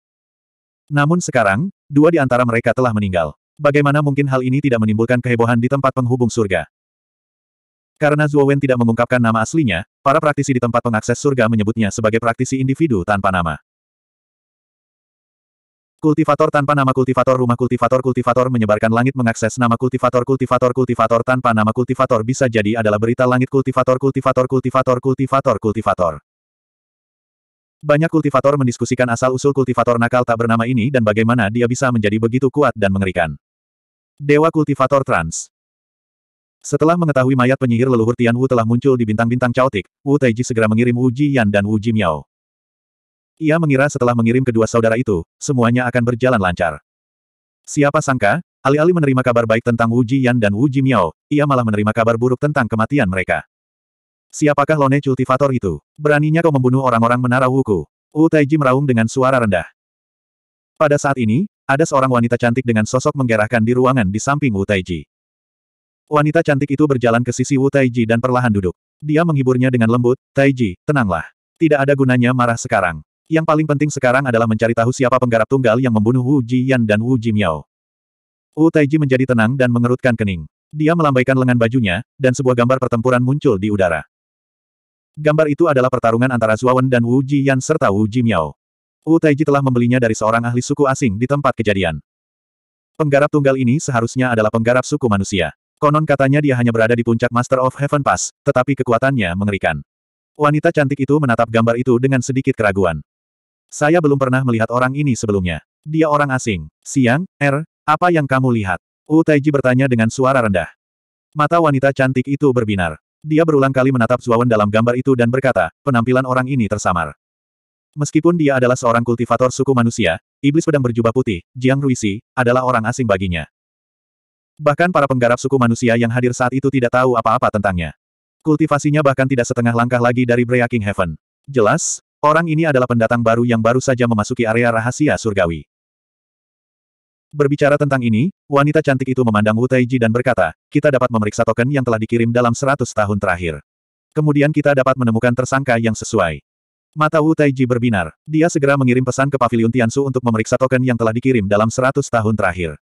Namun sekarang, dua di antara mereka telah meninggal. Bagaimana mungkin hal ini tidak menimbulkan kehebohan di tempat penghubung surga? Karena Zhuo Wen tidak mengungkapkan nama aslinya, para praktisi di tempat pengakses surga menyebutnya sebagai praktisi individu tanpa nama. Kultivator tanpa nama kultivator rumah kultivator kultivator menyebarkan langit mengakses nama kultivator kultivator kultivator tanpa nama kultivator bisa jadi adalah berita langit kultivator kultivator kultivator kultivator kultivator. Banyak kultivator mendiskusikan asal-usul kultivator nakal tak bernama ini dan bagaimana dia bisa menjadi begitu kuat dan mengerikan. Dewa Kultivator Trans Setelah mengetahui mayat penyihir leluhur Tian Wu telah muncul di bintang-bintang caotik, Wu Taiji segera mengirim Wu Ji Yan dan Wu Ji Miao. Ia mengira setelah mengirim kedua saudara itu, semuanya akan berjalan lancar. Siapa sangka, alih-alih menerima kabar baik tentang Wu Yan dan Wu Ji Miao, ia malah menerima kabar buruk tentang kematian mereka. Siapakah lone cultivator itu? Beraninya kau membunuh orang-orang menara Wuku? Wu Taiji meraung dengan suara rendah. Pada saat ini, ada seorang wanita cantik dengan sosok menggerahkan di ruangan di samping Wu Taiji. Wanita cantik itu berjalan ke sisi Wu Taiji dan perlahan duduk. Dia menghiburnya dengan lembut, Taiji, tenanglah. Tidak ada gunanya marah sekarang. Yang paling penting sekarang adalah mencari tahu siapa penggarap tunggal yang membunuh Wu Jiyan dan Wu Jimiao. Wu Taiji menjadi tenang dan mengerutkan kening. Dia melambaikan lengan bajunya, dan sebuah gambar pertempuran muncul di udara. Gambar itu adalah pertarungan antara Zuawan dan Wu Jiyan serta Wu Jimiao. Wu Taiji telah membelinya dari seorang ahli suku asing di tempat kejadian. Penggarap tunggal ini seharusnya adalah penggarap suku manusia. Konon katanya dia hanya berada di puncak Master of Heaven Pass, tetapi kekuatannya mengerikan. Wanita cantik itu menatap gambar itu dengan sedikit keraguan. Saya belum pernah melihat orang ini sebelumnya. Dia orang asing. Siang, Er, apa yang kamu lihat? Wu Taiji bertanya dengan suara rendah. Mata wanita cantik itu berbinar. Dia berulang kali menatap Zuawan dalam gambar itu dan berkata, penampilan orang ini tersamar. Meskipun dia adalah seorang kultivator suku manusia, iblis pedang berjubah putih, Jiang Ruisi, adalah orang asing baginya. Bahkan para penggarap suku manusia yang hadir saat itu tidak tahu apa-apa tentangnya. Kultivasinya bahkan tidak setengah langkah lagi dari Breaking Heaven. Jelas, Orang ini adalah pendatang baru yang baru saja memasuki area rahasia surgawi. Berbicara tentang ini, wanita cantik itu memandang Wu Taiji dan berkata, kita dapat memeriksa token yang telah dikirim dalam 100 tahun terakhir. Kemudian kita dapat menemukan tersangka yang sesuai. Mata Wu Taiji berbinar. Dia segera mengirim pesan ke Paviliun Tiansu untuk memeriksa token yang telah dikirim dalam 100 tahun terakhir.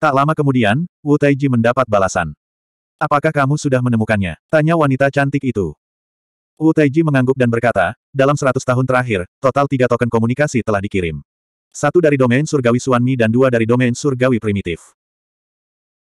Tak lama kemudian, Wu Taiji mendapat balasan. Apakah kamu sudah menemukannya? Tanya wanita cantik itu. Wu Taiji mengangguk dan berkata, dalam 100 tahun terakhir, total tiga token komunikasi telah dikirim. Satu dari domain surgawi Suanmi dan dua dari domain surgawi primitif.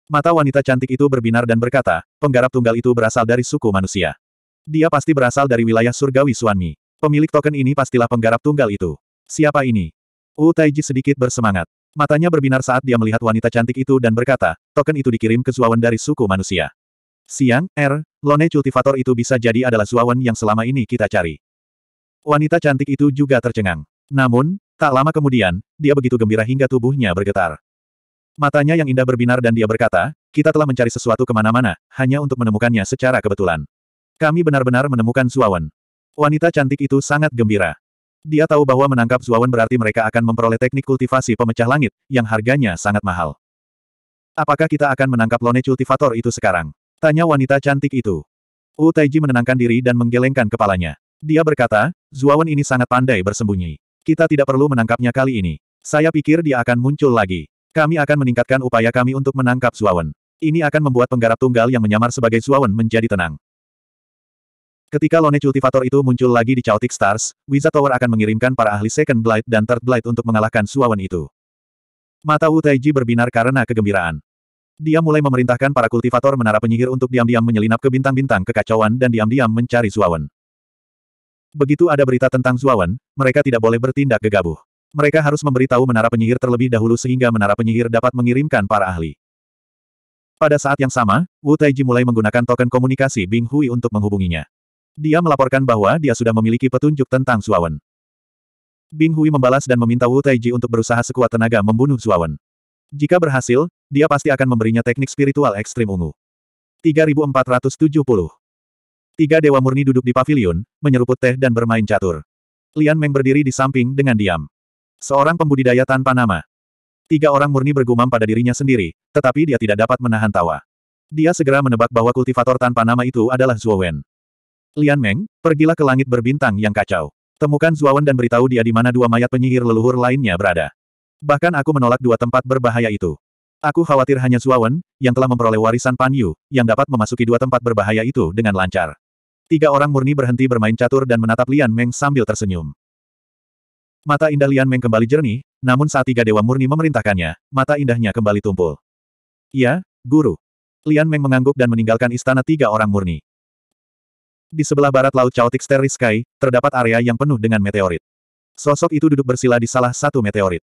Mata wanita cantik itu berbinar dan berkata, penggarap tunggal itu berasal dari suku manusia. Dia pasti berasal dari wilayah surgawi Suanmi. Pemilik token ini pastilah penggarap tunggal itu. Siapa ini? Wu Taiji sedikit bersemangat. Matanya berbinar saat dia melihat wanita cantik itu dan berkata, token itu dikirim ke Zuawan dari suku manusia. Siang, Er. lone cultivator itu bisa jadi adalah Zuawan yang selama ini kita cari. Wanita cantik itu juga tercengang. Namun, tak lama kemudian, dia begitu gembira hingga tubuhnya bergetar. Matanya yang indah berbinar dan dia berkata, kita telah mencari sesuatu kemana-mana, hanya untuk menemukannya secara kebetulan. Kami benar-benar menemukan Zuawan. Wanita cantik itu sangat gembira. Dia tahu bahwa menangkap Zuawan berarti mereka akan memperoleh teknik kultivasi pemecah langit, yang harganya sangat mahal. Apakah kita akan menangkap lone cultivator itu sekarang? Tanya wanita cantik itu. Wu Taiji menenangkan diri dan menggelengkan kepalanya. Dia berkata, Zuawan ini sangat pandai bersembunyi. Kita tidak perlu menangkapnya kali ini. Saya pikir dia akan muncul lagi. Kami akan meningkatkan upaya kami untuk menangkap Zuawan. Ini akan membuat penggarap tunggal yang menyamar sebagai Zuawan menjadi tenang. Ketika Lone Cultivator itu muncul lagi di Chaotic Stars, Wizard Tower akan mengirimkan para ahli Second Blight dan Third Blight untuk mengalahkan Zuawan itu. Mata Wu Taiji berbinar karena kegembiraan. Dia mulai memerintahkan para kultivator menara penyihir untuk diam-diam menyelinap ke bintang-bintang kekacauan dan diam-diam mencari Zuawan. Begitu ada berita tentang Zuawan, mereka tidak boleh bertindak gegabah. Mereka harus memberitahu menara penyihir terlebih dahulu sehingga menara penyihir dapat mengirimkan para ahli. Pada saat yang sama, Wu Taiji mulai menggunakan token komunikasi Bing Hui untuk menghubunginya. Dia melaporkan bahwa dia sudah memiliki petunjuk tentang Zuawan. Bing Hui membalas dan meminta Wu Taiji untuk berusaha sekuat tenaga membunuh Zuawan. Jika berhasil, dia pasti akan memberinya teknik spiritual ekstrim ungu. 3470. Tiga dewa murni duduk di pavilion, menyeruput teh dan bermain catur. Lian Meng berdiri di samping dengan diam. Seorang pembudidaya tanpa nama. Tiga orang murni bergumam pada dirinya sendiri, tetapi dia tidak dapat menahan tawa. Dia segera menebak bahwa kultivator tanpa nama itu adalah Wen. Lian Meng, pergilah ke langit berbintang yang kacau. Temukan Wen dan beritahu dia di mana dua mayat penyihir leluhur lainnya berada. Bahkan aku menolak dua tempat berbahaya itu. Aku khawatir hanya Zuawan, yang telah memperoleh warisan Pan Yu, yang dapat memasuki dua tempat berbahaya itu dengan lancar. Tiga orang murni berhenti bermain catur dan menatap Lian Meng sambil tersenyum. Mata indah Lian Meng kembali jernih, namun saat tiga dewa murni memerintahkannya, mata indahnya kembali tumpul. Iya, guru. Lian Meng mengangguk dan meninggalkan istana tiga orang murni. Di sebelah barat Laut Chaotic Starry Sky, terdapat area yang penuh dengan meteorit. Sosok itu duduk bersila di salah satu meteorit.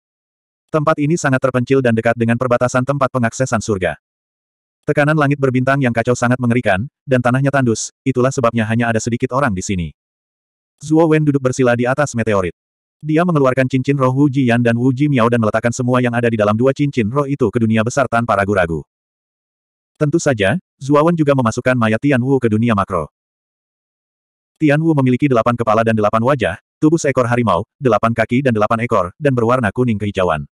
Tempat ini sangat terpencil dan dekat dengan perbatasan tempat pengaksesan surga. Tekanan langit berbintang yang kacau sangat mengerikan, dan tanahnya tandus, itulah sebabnya hanya ada sedikit orang di sini. Zuo Wen duduk bersila di atas meteorit. Dia mengeluarkan cincin roh Wu Jian dan Wu Ji Miao dan meletakkan semua yang ada di dalam dua cincin roh itu ke dunia besar tanpa ragu-ragu. Tentu saja, Zuo Wen juga memasukkan mayat Tian Wu ke dunia makro. Tian Wu memiliki delapan kepala dan delapan wajah, tubuh seekor harimau, delapan kaki dan delapan ekor, dan berwarna kuning kehijauan.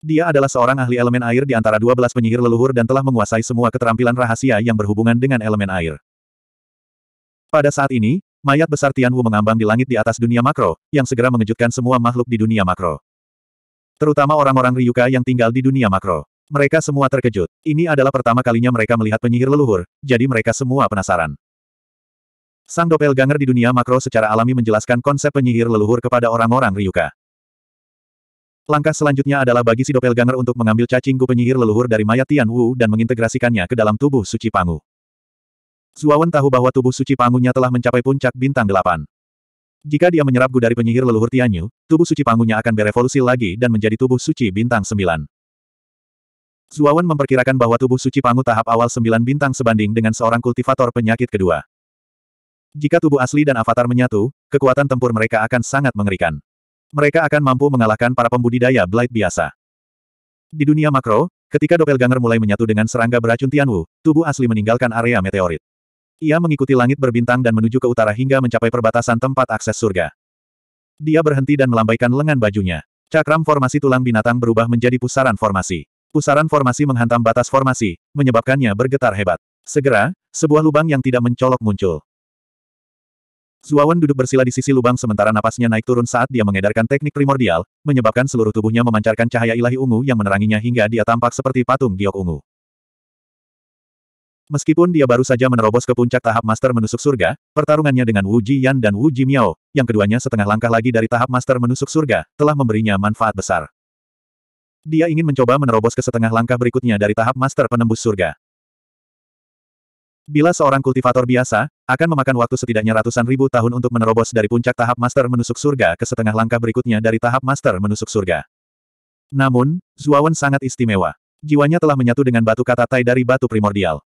Dia adalah seorang ahli elemen air di antara 12 penyihir leluhur dan telah menguasai semua keterampilan rahasia yang berhubungan dengan elemen air. Pada saat ini, mayat besar Tianwu mengambang di langit di atas dunia makro, yang segera mengejutkan semua makhluk di dunia makro. Terutama orang-orang Ryuka yang tinggal di dunia makro. Mereka semua terkejut. Ini adalah pertama kalinya mereka melihat penyihir leluhur, jadi mereka semua penasaran. Sang doppelganger di dunia makro secara alami menjelaskan konsep penyihir leluhur kepada orang-orang Ryuka. Langkah selanjutnya adalah bagi si doppelganger untuk mengambil cacing gu penyihir leluhur dari mayat Tian Wu dan mengintegrasikannya ke dalam tubuh suci Pangu. Zuawan tahu bahwa tubuh suci Pangunya telah mencapai puncak bintang delapan. Jika dia menyerap gu dari penyihir leluhur Tian Yu, tubuh suci Pangunya akan berevolusi lagi dan menjadi tubuh suci bintang sembilan. Zuawan memperkirakan bahwa tubuh suci Pangu tahap awal sembilan bintang sebanding dengan seorang kultivator penyakit kedua. Jika tubuh asli dan avatar menyatu, kekuatan tempur mereka akan sangat mengerikan mereka akan mampu mengalahkan para pembudidaya Blight biasa. Di dunia makro, ketika doppelganger mulai menyatu dengan serangga beracun Tianwu, tubuh asli meninggalkan area meteorit. Ia mengikuti langit berbintang dan menuju ke utara hingga mencapai perbatasan tempat akses surga. Dia berhenti dan melambaikan lengan bajunya. Cakram formasi tulang binatang berubah menjadi pusaran formasi. Pusaran formasi menghantam batas formasi, menyebabkannya bergetar hebat. Segera, sebuah lubang yang tidak mencolok muncul. Zuawan duduk bersila di sisi lubang sementara napasnya naik turun saat dia mengedarkan teknik primordial, menyebabkan seluruh tubuhnya memancarkan cahaya ilahi ungu yang meneranginya hingga dia tampak seperti patung giok ungu. Meskipun dia baru saja menerobos ke puncak tahap master menusuk surga, pertarungannya dengan Wu Ji Yan dan Wu Ji Miao, yang keduanya setengah langkah lagi dari tahap master menusuk surga, telah memberinya manfaat besar. Dia ingin mencoba menerobos ke setengah langkah berikutnya dari tahap master penembus surga. Bila seorang kultivator biasa, akan memakan waktu setidaknya ratusan ribu tahun untuk menerobos dari puncak tahap master menusuk surga ke setengah langkah berikutnya dari tahap master menusuk surga. Namun, Zuawan sangat istimewa. Jiwanya telah menyatu dengan batu kata tai dari batu primordial.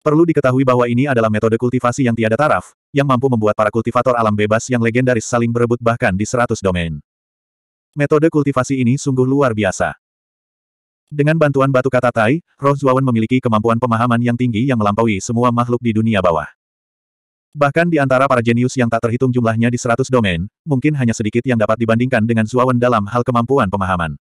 Perlu diketahui bahwa ini adalah metode kultivasi yang tiada taraf, yang mampu membuat para kultivator alam bebas yang legendaris saling berebut bahkan di 100 domain. Metode kultivasi ini sungguh luar biasa. Dengan bantuan batu kata Tai, roh Zuawan memiliki kemampuan pemahaman yang tinggi yang melampaui semua makhluk di dunia bawah. Bahkan di antara para jenius yang tak terhitung jumlahnya di seratus domain, mungkin hanya sedikit yang dapat dibandingkan dengan Zuawan dalam hal kemampuan pemahaman.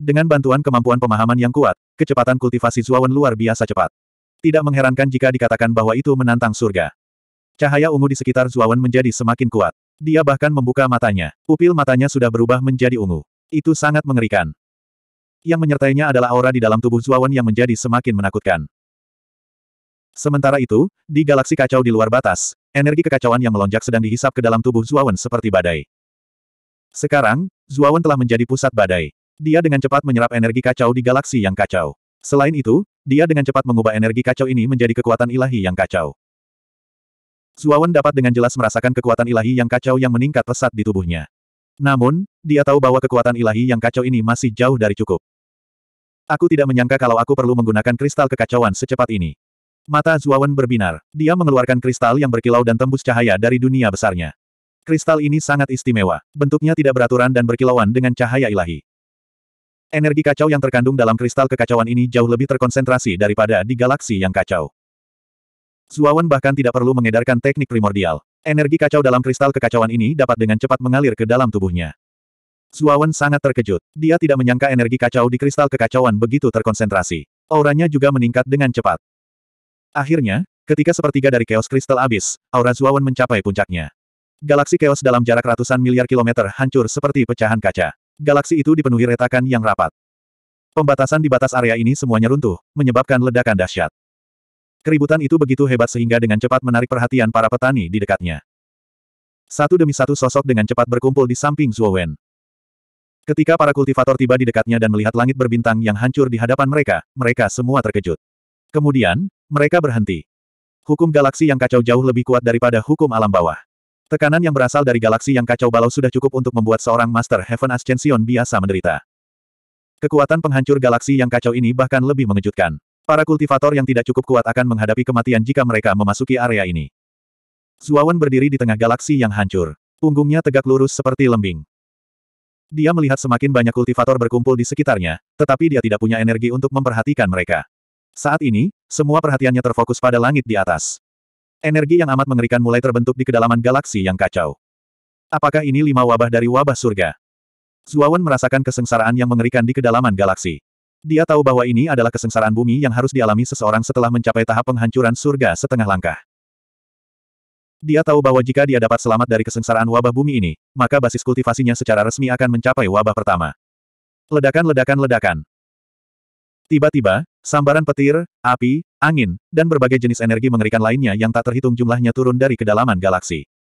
Dengan bantuan kemampuan pemahaman yang kuat, kecepatan kultivasi Zuawan luar biasa cepat. Tidak mengherankan jika dikatakan bahwa itu menantang surga. Cahaya ungu di sekitar Zuawan menjadi semakin kuat. Dia bahkan membuka matanya. Pupil matanya sudah berubah menjadi ungu. Itu sangat mengerikan. Yang menyertainya adalah aura di dalam tubuh Zuawan yang menjadi semakin menakutkan. Sementara itu, di galaksi kacau di luar batas, energi kekacauan yang melonjak sedang dihisap ke dalam tubuh Zuawan seperti badai. Sekarang, Zuawan telah menjadi pusat badai. Dia dengan cepat menyerap energi kacau di galaksi yang kacau. Selain itu, dia dengan cepat mengubah energi kacau ini menjadi kekuatan ilahi yang kacau. Zuawan dapat dengan jelas merasakan kekuatan ilahi yang kacau yang meningkat pesat di tubuhnya. Namun, dia tahu bahwa kekuatan ilahi yang kacau ini masih jauh dari cukup. Aku tidak menyangka kalau aku perlu menggunakan kristal kekacauan secepat ini. Mata Zuawan berbinar. Dia mengeluarkan kristal yang berkilau dan tembus cahaya dari dunia besarnya. Kristal ini sangat istimewa. Bentuknya tidak beraturan dan berkilauan dengan cahaya ilahi. Energi kacau yang terkandung dalam kristal kekacauan ini jauh lebih terkonsentrasi daripada di galaksi yang kacau. Zuawan bahkan tidak perlu mengedarkan teknik primordial. Energi kacau dalam kristal kekacauan ini dapat dengan cepat mengalir ke dalam tubuhnya. Suawan sangat terkejut. Dia tidak menyangka energi kacau di kristal kekacauan begitu terkonsentrasi. Auranya juga meningkat dengan cepat. Akhirnya, ketika sepertiga dari chaos kristal habis, aura Suawan mencapai puncaknya. Galaksi chaos dalam jarak ratusan miliar kilometer hancur seperti pecahan kaca. Galaksi itu dipenuhi retakan yang rapat. Pembatasan di batas area ini semuanya runtuh, menyebabkan ledakan dahsyat. Keributan itu begitu hebat sehingga dengan cepat menarik perhatian para petani di dekatnya. Satu demi satu sosok dengan cepat berkumpul di samping Zhuo Ketika para kultivator tiba di dekatnya dan melihat langit berbintang yang hancur di hadapan mereka, mereka semua terkejut. Kemudian, mereka berhenti. Hukum galaksi yang kacau jauh lebih kuat daripada hukum alam bawah. Tekanan yang berasal dari galaksi yang kacau balau sudah cukup untuk membuat seorang Master Heaven Ascension biasa menderita. Kekuatan penghancur galaksi yang kacau ini bahkan lebih mengejutkan. Para kultivator yang tidak cukup kuat akan menghadapi kematian jika mereka memasuki area ini. Zuawan berdiri di tengah galaksi yang hancur. Punggungnya tegak lurus seperti lembing. Dia melihat semakin banyak kultivator berkumpul di sekitarnya, tetapi dia tidak punya energi untuk memperhatikan mereka. Saat ini, semua perhatiannya terfokus pada langit di atas. Energi yang amat mengerikan mulai terbentuk di kedalaman galaksi yang kacau. Apakah ini lima wabah dari wabah surga? Zuawan merasakan kesengsaraan yang mengerikan di kedalaman galaksi. Dia tahu bahwa ini adalah kesengsaraan bumi yang harus dialami seseorang setelah mencapai tahap penghancuran surga setengah langkah. Dia tahu bahwa jika dia dapat selamat dari kesengsaraan wabah bumi ini, maka basis kultivasinya secara resmi akan mencapai wabah pertama. Ledakan-ledakan-ledakan. Tiba-tiba, sambaran petir, api, angin, dan berbagai jenis energi mengerikan lainnya yang tak terhitung jumlahnya turun dari kedalaman galaksi.